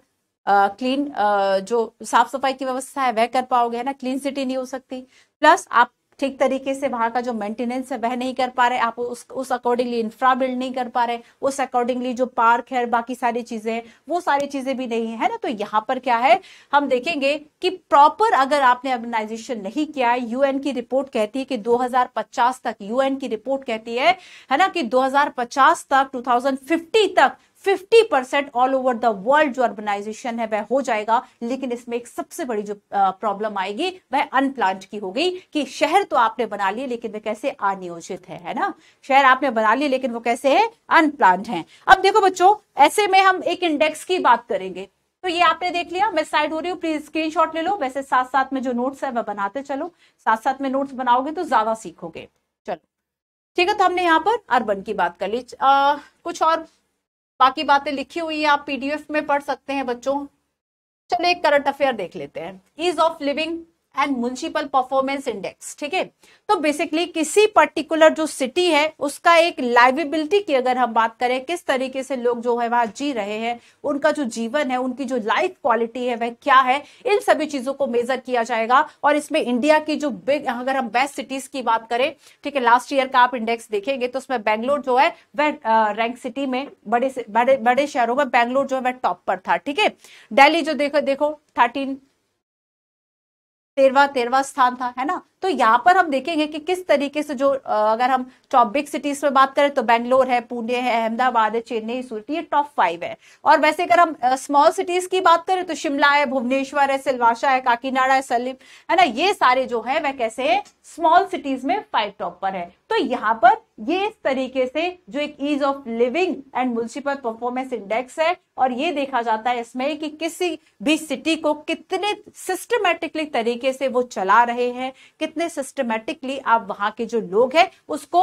क्लीन uh, uh, जो साफ सफाई की व्यवस्था है वह कर पाओगे है ना क्लीन सिटी नहीं हो सकती प्लस आप ठीक तरीके से वहां का जो मेंटेनेंस है वह नहीं कर पा रहे आप उस उस अकॉर्डिंगली इंफ्रा बिल्ड नहीं कर पा रहे उस अकॉर्डिंगली जो पार्क है बाकी सारी चीजें वो सारी चीजें भी नहीं है ना तो यहाँ पर क्या है हम देखेंगे कि प्रॉपर अगर आपने ऑर्गेनाइजेशन नहीं किया है यूएन की रिपोर्ट कहती है कि दो तक यूएन की रिपोर्ट कहती है है ना कि दो तक टू तक fifty percent all over the world जो अर्बनाइजेशन है वह हो जाएगा लेकिन इसमें एक सबसे बड़ी जो प्रॉब्लम आएगी वह अनप्लांट की हो गई कि शहर तो आपने बना लिए लेकिन वह कैसे अनियोजित है है ना शहर आपने बना लिए लेकिन वो कैसे है अनप्लांट है अब देखो बच्चों ऐसे में हम एक इंडेक्स की बात करेंगे तो ये आपने देख लिया मैं साइड हो रही हूँ प्लीज स्क्रीन ले लो वैसे साथ साथ में जो नोट्स है वह बनाते चलो साथ साथ में नोट्स बनाओगे तो ज्यादा सीखोगे ठीक है तो हमने यहाँ पर अर्बन की बात कर ली आ, कुछ और बाकी बातें लिखी हुई है आप पीडीएफ में पढ़ सकते हैं बच्चों चलो एक करंट अफेयर देख लेते हैं ease of living and municipal performance index ठीक है तो बेसिकली किसी पर्टिकुलर जो सिटी है उसका एक लाइवेबिलिटी की अगर हम बात करें किस तरीके से लोग जो है वहां जी रहे हैं उनका जो जीवन है उनकी जो लाइफ क्वालिटी है वह क्या है इन सभी चीजों को मेजर किया जाएगा और इसमें इंडिया की जो बिग अगर हम बेस्ट सिटीज की बात करें ठीक है लास्ट ईयर का आप इंडेक्स देखेंगे तो उसमें बैंगलोर जो है वह रैंक सिटी में बड़े बड़े बड़े शहरों में बैंगलोर जो है वह टॉप पर था ठीक है डेली जो देखो देखो थर्टीन तेरवा तेरवा स्थान था है ना तो यहाँ पर हम देखेंगे कि किस तरीके से जो अगर हम टॉप बिग सिटीज में बात करें तो बेंगलोर है पुणे है अहमदाबाद है चेन्नई सूरत ये टॉप फाइव है और वैसे अगर हम स्मॉल सिटीज की बात करें तो शिमला है भुवनेश्वर है सिलवाशा है काकीनाडा है सलीम है ना ये सारे जो है वह कैसे है स्मॉल सिटीज में फाइव टॉप पर है तो यहाँ पर ये इस तरीके से जो एक ease of living and municipal performance index है और ये देखा जाता है इसमें कि किसी भी सिटी को कितने सिस्टमेटिकली तरीके से वो चला रहे हैं कितने कितने सिस्टमेटिकली आप वहां के जो लोग हैं उसको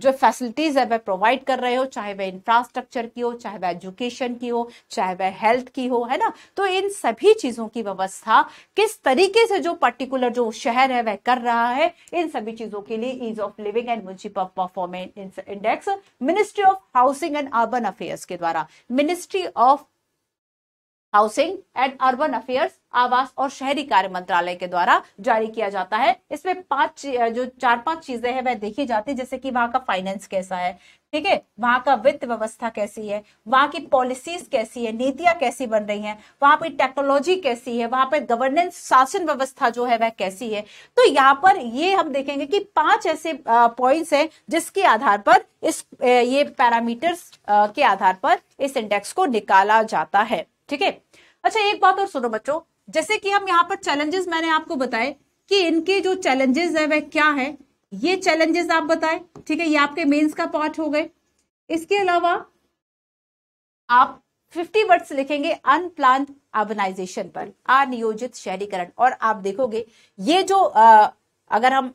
जो फैसिलिटीज है वह प्रोवाइड कर रहे हो चाहे वह इंफ्रास्ट्रक्चर की हो चाहे वह एजुकेशन की हो चाहे वह हेल्थ की हो है ना तो इन सभी चीजों की व्यवस्था किस तरीके से जो पर्टिकुलर जो शहर है वह कर रहा है इन सभी चीजों के लिए ease of living and municipal performance index ministry of housing and urban affairs के द्वारा ministry of housing and urban affairs आवास और शहरी कार्य मंत्रालय के द्वारा जारी किया जाता है इसमें पांच जो चार पांच चीजें हैं वह देखी जाती है जैसे कि वहां का फाइनेंस कैसा है ठीक है वहां का वित्त व्यवस्था कैसी है वहां की पॉलिसीज कैसी है नीतियां कैसी बन रही हैं वहां पर टेक्नोलॉजी कैसी है वहां पर गवर्नेंस शासन व्यवस्था जो है वह कैसी है तो यहाँ पर ये हम देखेंगे कि पांच ऐसे पॉइंट्स हैं जिसके आधार पर इस ये पैरामीटर्स के आधार पर इस इंडेक्स को निकाला जाता है ठीक है अच्छा एक बात और सुनो बच्चों जैसे कि हम यहाँ पर चैलेंजेस मैंने आपको बताए कि इनके जो चैलेंजेस है वह क्या है ये चैलेंजेस आप बताए ठीक है ये आपके मेन्स का पार्ट हो गए इसके अलावा आप 50 वर्ड्स लिखेंगे अनप्लान अर्बनाइजेशन पर अनियोजित शहरीकरण और आप देखोगे ये जो आ, अगर हम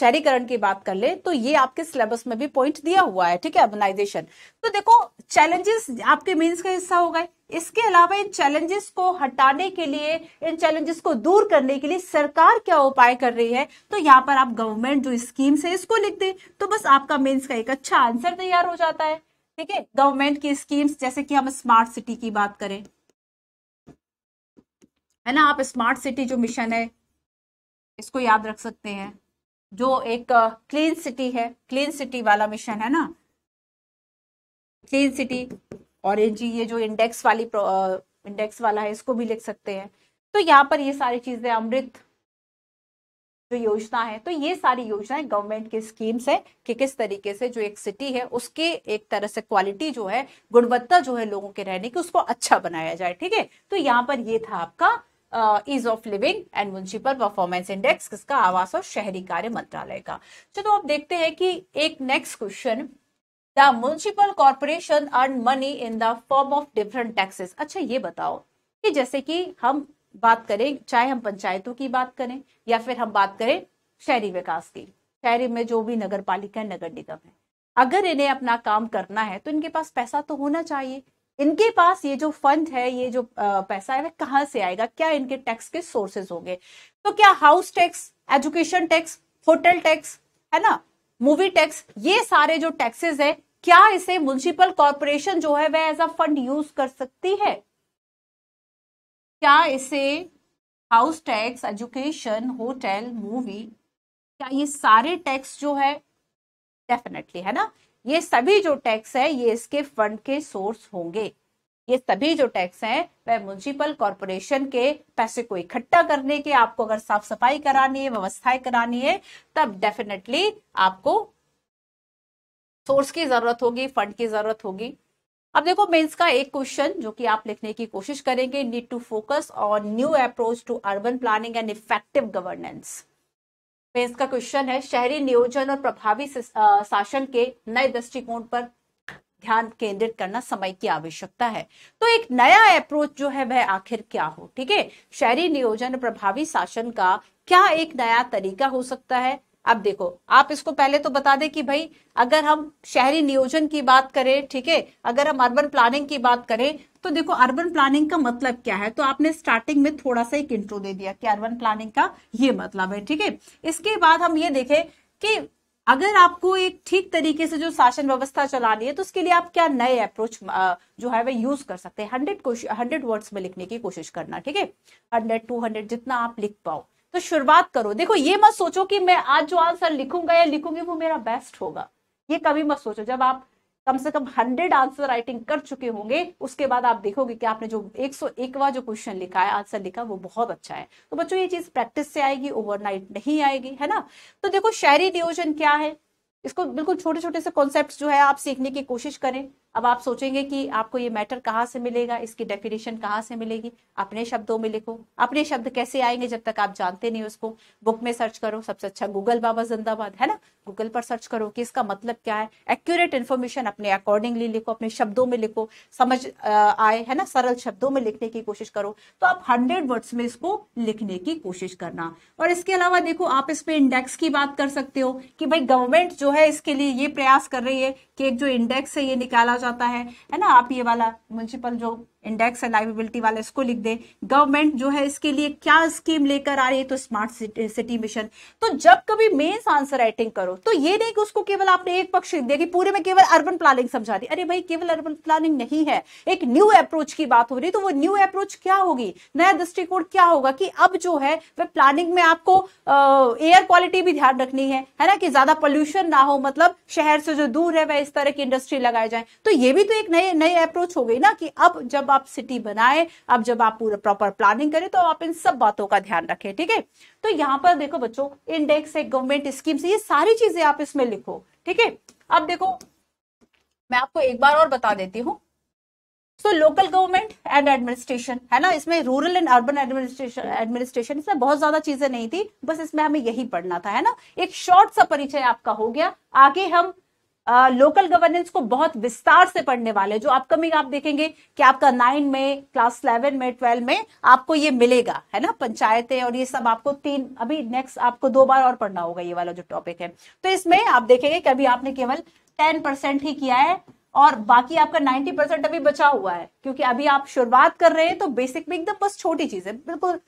शहरीकरण की बात कर ले तो ये आपके सिलेबस में भी पॉइंट दिया हुआ है ठीक है अर्बनाइजेशन तो देखो चैलेंजेस आपके मीन्स का हिस्सा हो गए इसके अलावा इन चैलेंजेस को हटाने के लिए इन चैलेंजेस को दूर करने के लिए सरकार क्या उपाय कर रही है तो यहाँ पर आप गवर्नमेंट जो स्कीम्स है इसको लिख दें तो बस आपका मेन्स का एक अच्छा आंसर तैयार हो जाता है ठीक है गवर्नमेंट की स्कीम्स जैसे कि हम स्मार्ट सिटी की बात करें है ना आप स्मार्ट सिटी जो मिशन है इसको याद रख सकते हैं जो एक क्लीन सिटी है क्लीन सिटी वाला मिशन है ना क्लीन सिटी ऑरेंज ये जो इंडेक्स वाली इंडेक्स वाला है इसको भी लिख सकते हैं तो यहाँ पर ये सारी चीजें अमृत जो योजना है तो ये सारी योजनाएं गवर्नमेंट की स्कीम्स है कि किस तरीके से जो एक सिटी है उसके एक तरह से क्वालिटी जो है गुणवत्ता जो है लोगों के रहने की उसको अच्छा बनाया जाए ठीक है तो यहाँ पर ये था आपका ease of living and municipal performance index किसका आवास और शहरी कार्य मंत्रालय का चलो आप अब देखते हैं कि एक next question the municipal corporation earn money in the form of different taxes अच्छा ये बताओ कि जैसे कि हम बात करें चाहे हम पंचायतों की बात करें या फिर हम बात करें शहरी विकास की शहरी में जो भी नगर पालिका है नगर निगम है अगर इन्हें अपना काम करना है तो इनके पास पैसा तो होना चाहिए इनके पास ये जो फंड है ये जो पैसा है वह कहाँ से आएगा क्या इनके टैक्स के सोर्सेज होंगे तो क्या house tax education tax hotel tax है ना मूवी टैक्स ये सारे जो टैक्सेस है क्या इसे म्यूनिसिपल कॉरपोरेशन जो है वह एज अ फंड यूज कर सकती है क्या इसे house tax education hotel movie क्या ये सारे टैक्स जो है डेफिनेटली है ना ये सभी जो टैक्स है ये इसके फंड के सोर्स होंगे ये सभी जो टैक्स हैं वह म्यूनिसिपल कॉरपोरेशन के पैसे को इकट्ठा करने के आपको अगर साफ सफाई करानी है व्यवस्थाएं करानी है तब डेफिनेटली आपको सोर्स की जरूरत होगी फंड की जरूरत होगी अब देखो मेंस का एक क्वेश्चन जो कि आप लिखने की कोशिश करेंगे need to focus on new approach to urban planning and effective governance mains का क्वेश्चन है शहरी नियोजन और प्रभावी शासन के नए दृष्टिकोण पर ध्यान केंद्रित करना समय की आवश्यकता है तो एक नया अप्रोच जो है वह आखिर क्या हो ठीक है शहरी नियोजन प्रभावी शासन का क्या एक नया तरीका हो सकता है अब देखो आप इसको पहले तो बता दें कि भाई अगर हम शहरी नियोजन की बात करें ठीक है अगर हम अर्बन प्लानिंग की बात करें तो देखो अर्बन प्लानिंग का मतलब क्या है तो आपने स्टार्टिंग में थोड़ा सा एक इंट्रो दे दिया कि अर्बन प्लानिंग का ये मतलब है ठीक है इसके बाद हम ये देखें कि अगर आपको एक ठीक तरीके से जो शासन व्यवस्था चलानी है तो उसके लिए आप क्या नए अप्रोच जो है वह यूज कर सकते हैं हंड्रेड हंड्रेड वर्ड्स में लिखने की कोशिश करना ठीक है हंड्रेड टू हंड्रेड जितना आप लिख पाओ तो शुरुआत करो देखो ये मत सोचो कि मैं आज जो आंसर लिखूंगा या लिखूंगी वो मेरा बेस्ट होगा ये कभी मत सोचो जब आप कम से कम हंड्रेड आंसर राइटिंग कर चुके होंगे उसके बाद आप देखोगे कि आपने जो एक सौ एकवा जो क्वेश्चन लिखा है आंसर लिखा वो बहुत अच्छा है तो बच्चों ये चीज प्रैक्टिस से आएगी ओवरनाइट नहीं आएगी है ना तो देखो शहरी नियोजन क्या है इसको बिल्कुल छोटे छोटे से कॉन्सेप्ट जो है आप सीखने की कोशिश करें अब आप सोचेंगे कि आपको ये मैटर कहाँ से मिलेगा इसकी डेफिनेशन कहाँ से मिलेगी अपने शब्दों में लिखो अपने शब्द कैसे आएंगे जब तक आप जानते नहीं उसको बुक में सर्च करो सबसे अच्छा गूगल बाबा जिंदाबाद है ना गूगल पर सर्च करो कि इसका मतलब क्या है एक्यूरेट इन्फॉर्मेशन अपने अकॉर्डिंगली लिखो अपने शब्दों में लिखो समझ आए है ना सरल शब्दों में लिखने की कोशिश करो तो आप हंड्रेड वर्ड्स में इसको लिखने की कोशिश करना और इसके अलावा देखो आप इस पर इंडेक्स की बात कर सकते हो कि भाई गवर्नमेंट जो है इसके लिए ये प्रयास कर रही है कि एक जो इंडेक्स है ये निकाला जा जाता है है ना आप ये वाला म्यूनसिपल जो इंडेक्स है लाइवेबिलिटी वाला इसको लिख दे गवर्नमेंट जो है इसके लिए क्या स्कीम लेकर आ रही है तो स्मार्ट सिटी मिशन तो जब कभी मेन्स आंसर राइटिंग करो तो ये नहीं कि उसको केवल आपने एक पक्ष लिख दिया कि पूरे में केवल अर्बन प्लानिंग समझा दी अरे भाई केवल अर्बन प्लानिंग नहीं है एक न्यू अप्रोच की बात हो रही तो वो न्यू अप्रोच क्या होगी नया दृष्टिकोण क्या होगा कि अब जो है वह प्लानिंग में आपको एयर क्वालिटी भी ध्यान रखनी है है ना कि ज्यादा पोल्यूशन ना हो मतलब शहर से जो दूर है वह इस तरह की इंडस्ट्री लगाए जाए तो ये भी तो एक नई नई अप्रोच हो गई ना कि अब जब जब आप सिटी बनाए अब जब आप पूरा प्रॉपर प्लानिंग करें तो आप इन सब बातों का ध्यान रखें ठीक है तो यहाँ पर देखो बच्चों इंडेक्स है गवर्नमेंट स्कीम्स ये सारी चीजें आप इसमें लिखो ठीक है अब देखो मैं आपको एक बार और बता देती हूँ so local government and administration है ना इसमें rural and urban administration administration इसमें बहुत ज्यादा चीजें नहीं थी बस इसमें हमें यही पढ़ना था है ना एक शॉर्ट सा परिचय आपका हो गया आगे हम लोकल गवर्नेंस को बहुत विस्तार से पढ़ने वाले जो अपकमिंग आप देखेंगे कि आपका नाइन में क्लास इलेवन में ट्वेल्व में आपको ये मिलेगा है ना पंचायतें और ये सब आपको तीन अभी नेक्स्ट आपको दो बार और पढ़ना होगा ये वाला जो टॉपिक है तो इसमें आप देखेंगे कि अभी आपने केवल टेन परसेंट ही किया है और बाकी आपका नाइन्टी परसेंट अभी बचा हुआ है क्योंकि अभी आप शुरुआत कर रहे हैं तो बेसिक में एकदम बस छोटी चीज है बिल्कुल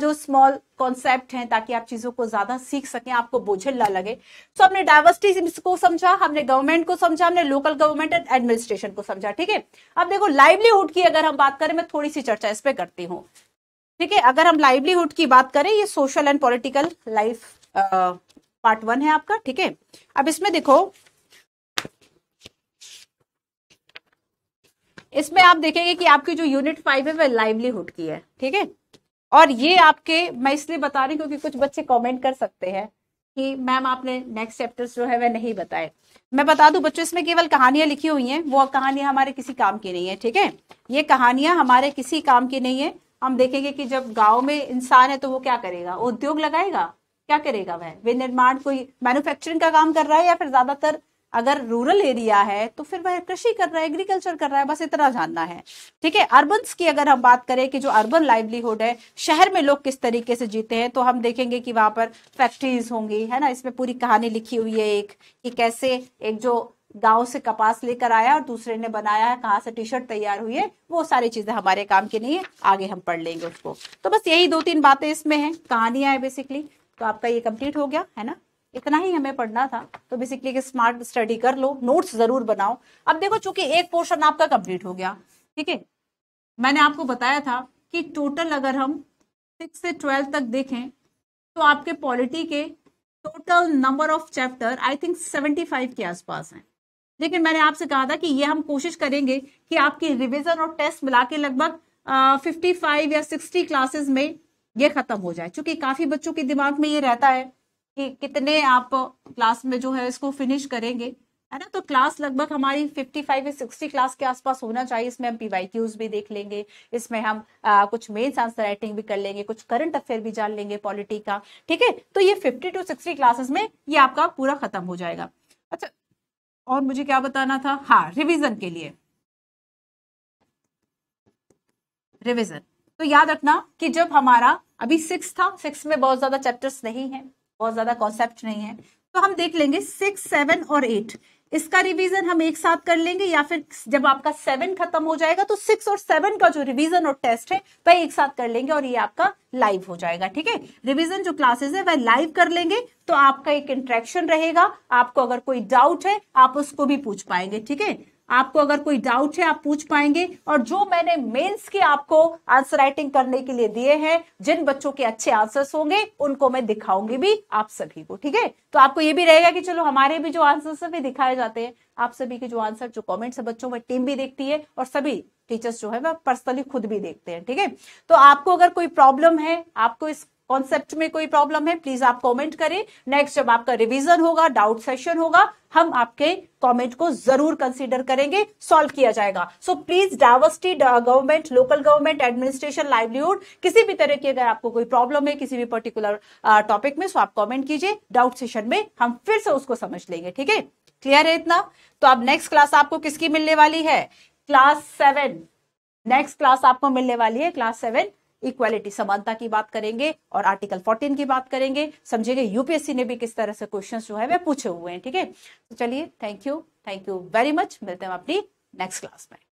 जो स्मॉल कॉन्सेप्ट हैं ताकि आप चीजों को ज्यादा सीख सकें आपको बोझल ना लगे सो so, हमने डायवर्सिटी को समझा हमने गवर्नमेंट को समझा हमने लोकल गवर्नमेंट एंड एडमिनिस्ट्रेशन को समझा ठीक है अब देखो लाइवलीहुड की अगर हम बात करें मैं थोड़ी सी चर्चा इस पर करती हूँ ठीक है अगर हम लाइवलीहुड की बात करें ये social and political life part one है आपका ठीक है अब इसमें देखो इसमें आप देखेंगे कि आपकी जो यूनिट फाइव है वह लाइवलीहुड की है ठीक है और ये आपके मैं इसलिए बता रही क्योंकि कुछ बच्चे कमेंट कर सकते हैं कि मैम आपने नेक्स्ट चैप्टर्स जो है वह नहीं बताए मैं बता दूं बच्चों इसमें केवल कहानियां लिखी हुई हैं वो कहानियां हमारे किसी काम की नहीं है ठीक है ये कहानियां हमारे किसी काम की नहीं है हम देखेंगे कि जब गांव में इंसान है तो वो क्या करेगा उद्योग लगाएगा क्या करेगा वह विनिर्माण कोई मैन्युफैक्चरिंग का काम कर रहा है या फिर ज्यादातर अगर रूरल एरिया है तो फिर वह कृषि कर रहा है एग्रीकल्चर कर रहा है बस इतना जानना है ठीक है अर्बन की अगर हम बात करें कि जो अर्बन लाइवलीहुड है शहर में लोग किस तरीके से जीते हैं तो हम देखेंगे कि वहां पर फैक्ट्रीज होंगी है ना इसमें पूरी कहानी लिखी हुई है एक कि कैसे एक जो गांव से कपास लेकर आया और दूसरे ने बनाया है कहाँ से टी शर्ट तैयार हुई है वो सारी चीजें हमारे काम की नहीं है आगे हम पढ़ लेंगे उसको तो बस यही दो तीन बातें इसमें है कहानियां है बेसिकली तो आपका ये कंप्लीट हो गया है ना इतना ही हमें पढ़ना था तो बेसिकली स्मार्ट स्टडी कर लो नोट्स जरूर बनाओ अब देखो चूंकि एक पोर्शन आपका कंप्लीट हो गया ठीक है मैंने आपको बताया था कि टोटल अगर हम सिक्स से ट्वेल्व तक देखें तो आपके पॉलिटी के total number of chapter I think seventy five के आसपास हैं लेकिन मैंने आपसे कहा था कि ये हम कोशिश करेंगे कि आपकी रिविजन और टेस्ट मिला के लगभग फिफ्टी फाइव या सिक्सटी क्लासेस में ये खत्म हो जाए क्योंकि काफी बच्चों के दिमाग में ये रहता है कि कितने आप क्लास में जो है इसको फिनिश करेंगे है ना तो क्लास लगभग हमारी 55 या सिक्सटी क्लास के आसपास होना चाहिए इसमें हम क्यूज भी देख लेंगे इसमें हम आ, कुछ मेन्स आंसर राइटिंग भी कर लेंगे कुछ करंट अफेयर भी जान लेंगे पॉलिटी का ठीक है तो ये 50 टू 60 क्लासेस में ये आपका पूरा खत्म हो जाएगा अच्छा और मुझे क्या बताना था हाँ रिविजन के लिए रिविजन तो याद रखना कि जब हमारा अभी सिक्स था सिक्स में बहुत ज्यादा चैप्टर्स नहीं है बहुत ज़्यादा कॉन्सेप्ट नहीं है तो हम देख लेंगे सिक्स सेवन और एट इसका रिवीजन हम एक साथ कर लेंगे या फिर जब आपका सेवन खत्म हो जाएगा तो सिक्स और सेवन का जो रिवीजन और टेस्ट है वह एक साथ कर लेंगे और ये आपका लाइव हो जाएगा ठीक है रिवीजन जो क्लासेस है वह लाइव कर लेंगे तो आपका एक इंट्रेक्शन रहेगा आपको अगर कोई डाउट है आप उसको भी पूछ पाएंगे ठीक है आपको अगर कोई डाउट है आप पूछ पाएंगे और जो मैंने मेंस के आपको आंसर राइटिंग करने के लिए दिए हैं जिन बच्चों के अच्छे आंसर्स होंगे उनको मैं दिखाऊंगी भी आप सभी को ठीक है तो आपको ये भी रहेगा कि चलो हमारे भी जो आंसर्स है वे दिखाए जाते हैं आप सभी के जो आंसर जो कमेंट्स है बच्चों में टीम भी देखती है और सभी टीचर्स जो है वह पर्सनली खुद भी देखते हैं ठीक है तो आपको अगर कोई प्रॉब्लम है आपको इस कॉन्सेप्ट में कोई प्रॉब्लम है प्लीज आप कमेंट करें नेक्स्ट जब आपका रिवीजन होगा डाउट सेशन होगा हम आपके कमेंट को जरूर कंसीडर करेंगे सॉल्व किया जाएगा so please diversity government local government administration livelihood किसी भी तरह की अगर आपको कोई प्रॉब्लम है किसी भी पर्टिकुलर टॉपिक में सो आप कॉमेंट कीजिए डाउट सेशन में हम फिर से उसको समझ लेंगे ठीक है क्लियर है इतना तो अब नेक्स्ट क्लास आपको किसकी मिलने वाली है क्लास सेवन नेक्स्ट क्लास आपको मिलने वाली है क्लास सेवन इक्वालिटी समानता की बात करेंगे और आर्टिकल 14 की बात करेंगे समझेंगे यूपीएससी ने भी किस तरह से क्वेश्चन जो है वह पूछे हुए हैं ठीक है तो चलिए thank you thank you very much मिलते हैं अपनी नेक्स्ट क्लास में